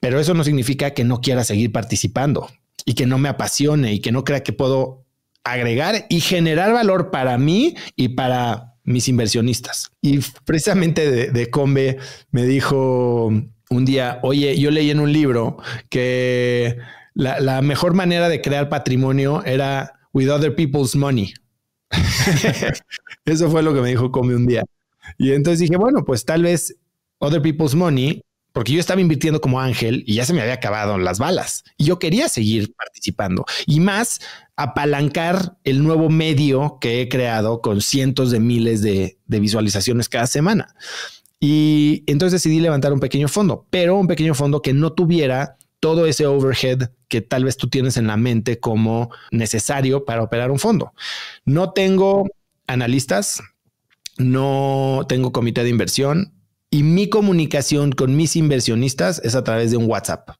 Pero eso no significa que no quiera seguir participando y que no me apasione y que no crea que puedo agregar y generar valor para mí y para mis inversionistas. Y precisamente de, Combe me dijo un día, oye, yo leí en un libro que la, la mejor manera de crear patrimonio era with other people's money. Eso fue lo que me dijo Combe un día. Y entonces dije, bueno, pues tal vez other people's money porque yo estaba invirtiendo como ángel y ya se me había acabado las balas. yo quería seguir participando y más apalancar el nuevo medio que he creado con cientos de miles de, de visualizaciones cada semana. Y entonces decidí levantar un pequeño fondo, pero un pequeño fondo que no tuviera todo ese overhead que tal vez tú tienes en la mente como necesario para operar un fondo. No tengo analistas, no tengo comité de inversión, y mi comunicación con mis inversionistas es a través de un WhatsApp.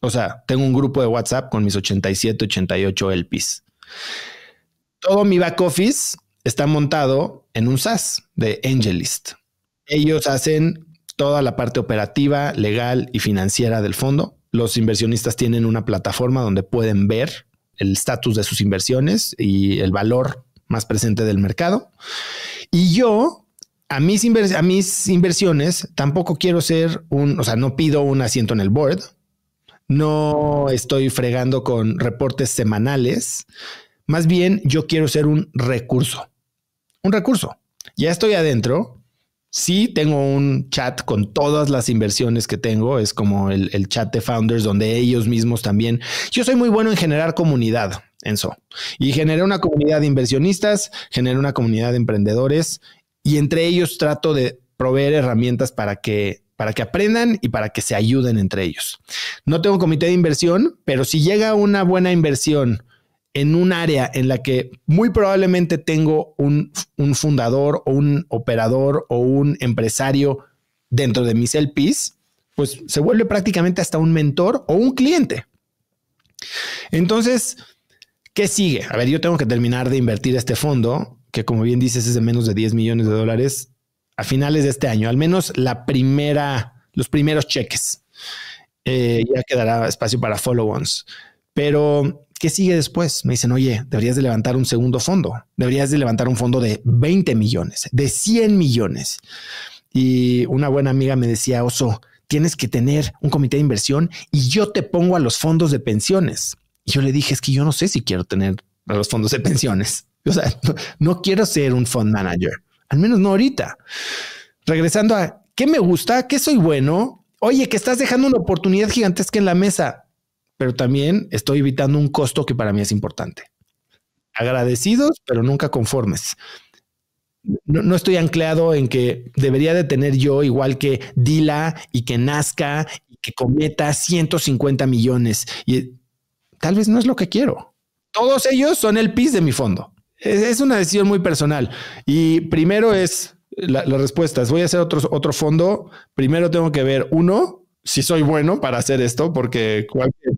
O sea, tengo un grupo de WhatsApp con mis 87, 88 LPs. Todo mi back office está montado en un SaaS de Angelist. Ellos hacen toda la parte operativa, legal y financiera del fondo. Los inversionistas tienen una plataforma donde pueden ver el estatus de sus inversiones y el valor más presente del mercado. Y yo a mis, a mis inversiones tampoco quiero ser un, o sea, no pido un asiento en el board, no estoy fregando con reportes semanales, más bien yo quiero ser un recurso, un recurso. Ya estoy adentro, Sí, tengo un chat con todas las inversiones que tengo. Es como el, chat de founders donde ellos mismos también. Yo soy muy bueno en generar comunidad, en eso. Y generé una comunidad de inversionistas, generé una comunidad de emprendedores y entre ellos trato de proveer herramientas para que para que aprendan y para que se ayuden entre ellos. No tengo comité de inversión, pero si llega una buena inversión en un área en la que muy probablemente tengo un, un fundador o un operador o un empresario dentro de mis LPs, pues se vuelve prácticamente hasta un mentor o un cliente. Entonces, ¿qué sigue? A ver, yo tengo que terminar de invertir este fondo que como bien dices es de menos de 10 millones de dólares a finales de este año, al menos la primera, los primeros cheques. Eh, ya quedará espacio para follow-ons. Pero, ¿qué sigue después? Me dicen, oye, deberías de levantar un segundo fondo, deberías de levantar un fondo de 20 millones, de 100 millones. Y una buena amiga me decía, Oso, tienes que tener un comité de inversión y yo te pongo a los fondos de pensiones. Y yo le dije, es que yo no sé si quiero tener a los fondos de pensiones. sea, no, quiero ser un fund manager, al menos no ahorita. Regresando a qué me gusta, qué soy bueno. Oye, que estás dejando una oportunidad gigantesca en la mesa, pero también estoy evitando un costo que para mí es importante. Agradecidos, pero nunca conformes. No, estoy anclado en que debería de tener yo igual que Dila y que Nazca y que Cometa 150 millones. Y tal vez no es lo que quiero. Todos ellos son el PIS de mi fondo es, una decisión muy personal. Y primero es la, la respuesta, voy a hacer otro, otro fondo, primero tengo que ver uno, si soy bueno para hacer esto, porque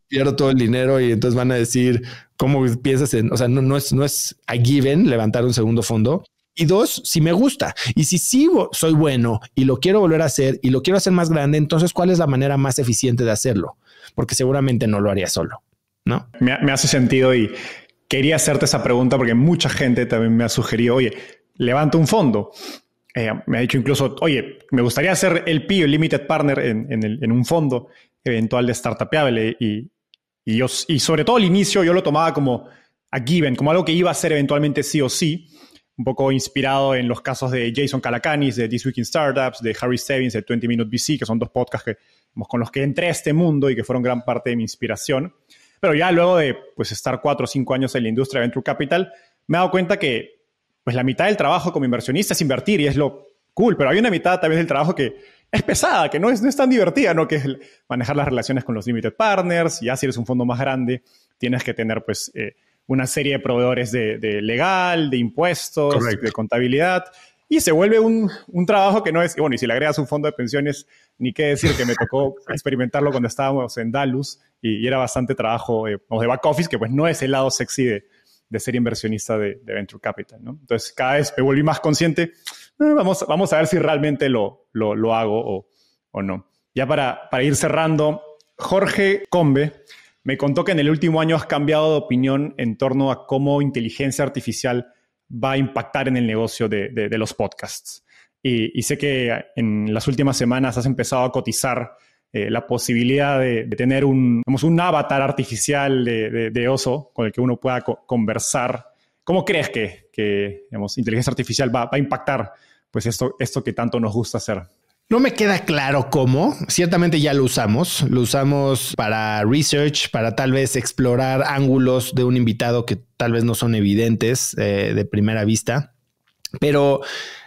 pierdo todo el dinero y entonces van a decir cómo piensas en, o sea, no, no, es, no es a given levantar un segundo fondo. Y dos, si me gusta y si sí soy bueno y lo quiero volver a hacer y lo quiero hacer más grande, entonces cuál es la manera más eficiente de hacerlo, porque seguramente no lo haría solo. ¿No? Me, me hace sentido y quería hacerte esa pregunta porque mucha gente también me ha sugerido, oye, levanta un fondo. Eh, me ha dicho incluso, oye, me gustaría ser el PIO, Limited Partner, en, un fondo eventual de Startupable. Y, y, y sobre todo al inicio yo lo tomaba como a given, como algo que iba a ser eventualmente sí o sí, un poco inspirado en los casos de Jason Calacanis, de This Week in Startups, de Harry Stevens, de 20 Minute VC, que son dos podcasts con los que entré a este mundo y que fueron gran parte de mi inspiración. Pero ya luego de pues, estar cuatro o cinco años en la industria de Venture Capital, me he dado cuenta que pues, la mitad del trabajo como inversionista es invertir y es lo cool, pero hay una mitad también del trabajo que es pesada, que no es, no es tan divertida, ¿no? Que es manejar las relaciones con los limited partners, ya si eres un fondo más grande, tienes que tener pues eh, una serie de proveedores de, legal, de impuestos, de contabilidad, y se vuelve un, trabajo que no es, bueno, y si le agregas un fondo de pensiones, ni qué decir que me tocó experimentarlo cuando estábamos en Dalus y, era bastante trabajo eh, de back office, que pues no es el lado sexy de, ser inversionista de, Venture Capital, Entonces cada vez me volví más consciente, eh, vamos, vamos a ver si realmente lo, lo, hago o, o, no. Ya para, para ir cerrando, Jorge Combe me contó que en el último año has cambiado de opinión en torno a cómo inteligencia artificial va a impactar en el negocio de, los podcasts. Y, sé que en las últimas semanas has empezado a cotizar eh, la posibilidad de, tener un, avatar artificial de, oso con el que uno pueda conversar. ¿Cómo crees que, que inteligencia artificial va, va, a impactar pues esto, esto que tanto nos gusta hacer? No me queda claro cómo, ciertamente ya lo usamos, lo usamos para research, para tal vez explorar ángulos de un invitado que tal vez no son evidentes eh, de primera vista, pero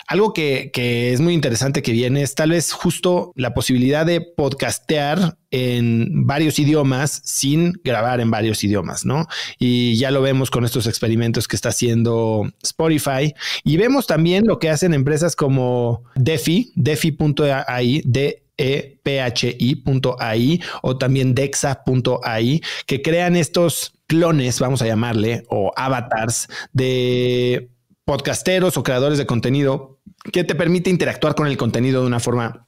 algo que, es muy interesante que viene es tal vez justo la posibilidad de podcastear en varios idiomas sin grabar en varios idiomas, ¿no? Y ya lo vemos con estos experimentos que está haciendo Spotify. Y vemos también lo que hacen empresas como DeFi, DeFi.ai, de iai o también dexa.ai, que crean estos clones, vamos a llamarle, o avatars de podcasteros o creadores de contenido que te permite interactuar con el contenido de una forma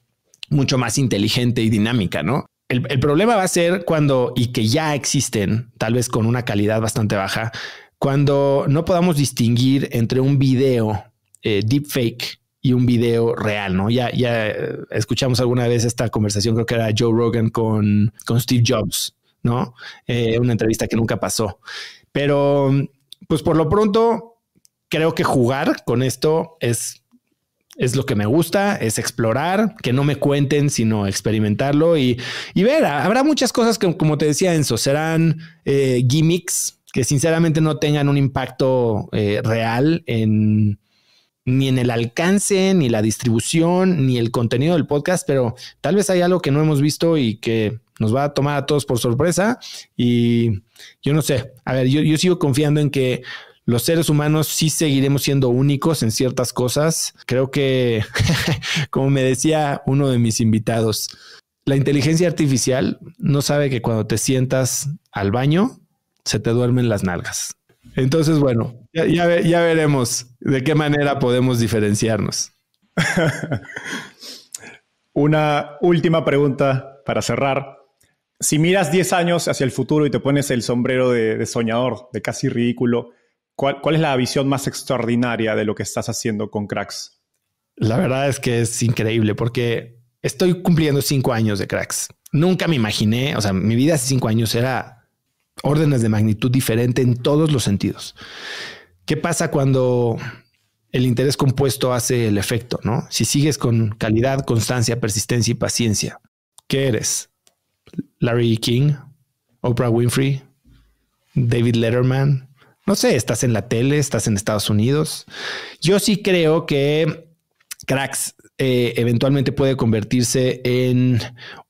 mucho más inteligente y dinámica, ¿no? El, problema va a ser cuando, y que ya existen, tal vez con una calidad bastante baja, cuando no podamos distinguir entre un video eh, deepfake y un video real, ¿no? Ya, ya eh, escuchamos alguna vez esta conversación, creo que era Joe Rogan con, con Steve Jobs, ¿no? Eh, una entrevista que nunca pasó. Pero, pues por lo pronto, creo que jugar con esto es es lo que me gusta, es explorar, que no me cuenten, sino experimentarlo y, ver. Habrá muchas cosas que, como te decía Enzo, serán eh, gimmicks que sinceramente no tengan un impacto eh, real en ni en el alcance, ni la distribución, ni el contenido del podcast, pero tal vez hay algo que no hemos visto y que nos va a tomar a todos por sorpresa. Y yo no sé, a ver, yo, yo sigo confiando en que los seres humanos sí seguiremos siendo únicos en ciertas cosas. Creo que, como me decía uno de mis invitados, la inteligencia artificial no sabe que cuando te sientas al baño, se te duermen las nalgas. Entonces, bueno, ya, veremos de qué manera podemos diferenciarnos. Una última pregunta para cerrar. Si miras 10 años hacia el futuro y te pones el sombrero de soñador, de casi ridículo, ¿Cuál, es la visión más extraordinaria de lo que estás haciendo con Cracks? La verdad es que es increíble porque estoy cumpliendo cinco años de Cracks. Nunca me imaginé, o sea, mi vida hace cinco años era órdenes de magnitud diferente en todos los sentidos. ¿Qué pasa cuando el interés compuesto hace el efecto, no? Si sigues con calidad, constancia, persistencia y paciencia, ¿qué eres? Larry King, Oprah Winfrey, David Letterman, no sé, estás en la tele, estás en Estados Unidos. Yo sí creo que Cracks eh, eventualmente puede convertirse en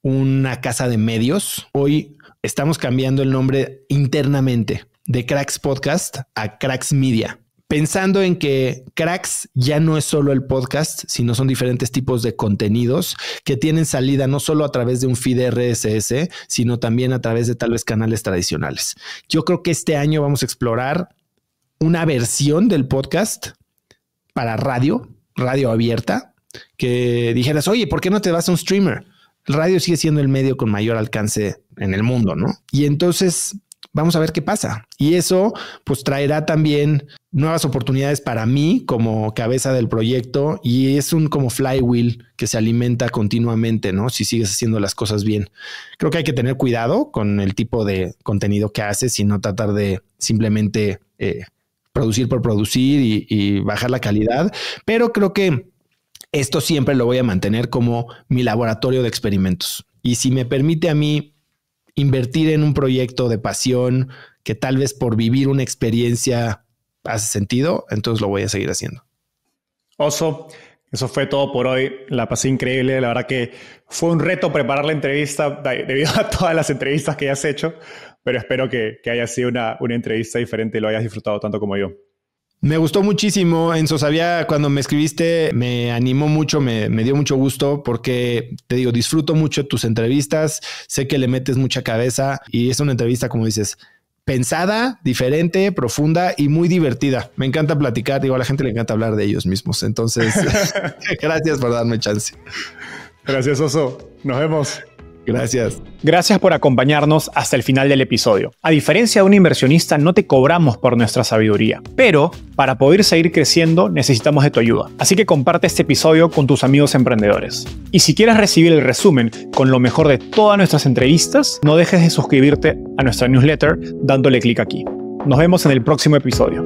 una casa de medios. Hoy estamos cambiando el nombre internamente de Cracks Podcast a Cracks Media pensando en que Cracks ya no es solo el podcast, sino son diferentes tipos de contenidos que tienen salida no solo a través de un feed RSS, sino también a través de tal vez canales tradicionales. Yo creo que este año vamos a explorar una versión del podcast para radio, radio abierta, que dijeras, oye, ¿por qué no te vas a un streamer? radio sigue siendo el medio con mayor alcance en el mundo, ¿no? Y entonces vamos a ver qué pasa. Y eso pues traerá también nuevas oportunidades para mí como cabeza del proyecto y es un como flywheel que se alimenta continuamente, ¿no? Si sigues haciendo las cosas bien. Creo que hay que tener cuidado con el tipo de contenido que haces y no tratar de simplemente eh, producir por producir y bajar la calidad, pero creo que esto siempre lo voy a mantener como mi laboratorio de experimentos. Y si me permite a mí invertir en un proyecto de pasión que tal vez por vivir una experiencia hace sentido, entonces lo voy a seguir haciendo. Oso, eso fue todo por hoy. La pasé increíble. La verdad que fue un reto preparar la entrevista debido a todas las entrevistas que has hecho, pero espero que, haya sido una, una entrevista diferente y lo hayas disfrutado tanto como yo. Me gustó muchísimo, Enzo. Sabía cuando me escribiste, me animó mucho, me, dio mucho gusto porque te digo, disfruto mucho tus entrevistas. Sé que le metes mucha cabeza y es una entrevista, como dices, pensada, diferente, profunda y muy divertida. Me encanta platicar. Digo, a la gente le encanta hablar de ellos mismos. Entonces, gracias por darme chance. Gracias, Oso. Nos vemos. Gracias. Gracias por acompañarnos hasta el final del episodio. A diferencia de un inversionista, no te cobramos por nuestra sabiduría, pero para poder seguir creciendo necesitamos de tu ayuda. Así que comparte este episodio con tus amigos emprendedores. Y si quieres recibir el resumen con lo mejor de todas nuestras entrevistas, no dejes de suscribirte a nuestra newsletter dándole clic aquí. Nos vemos en el próximo episodio.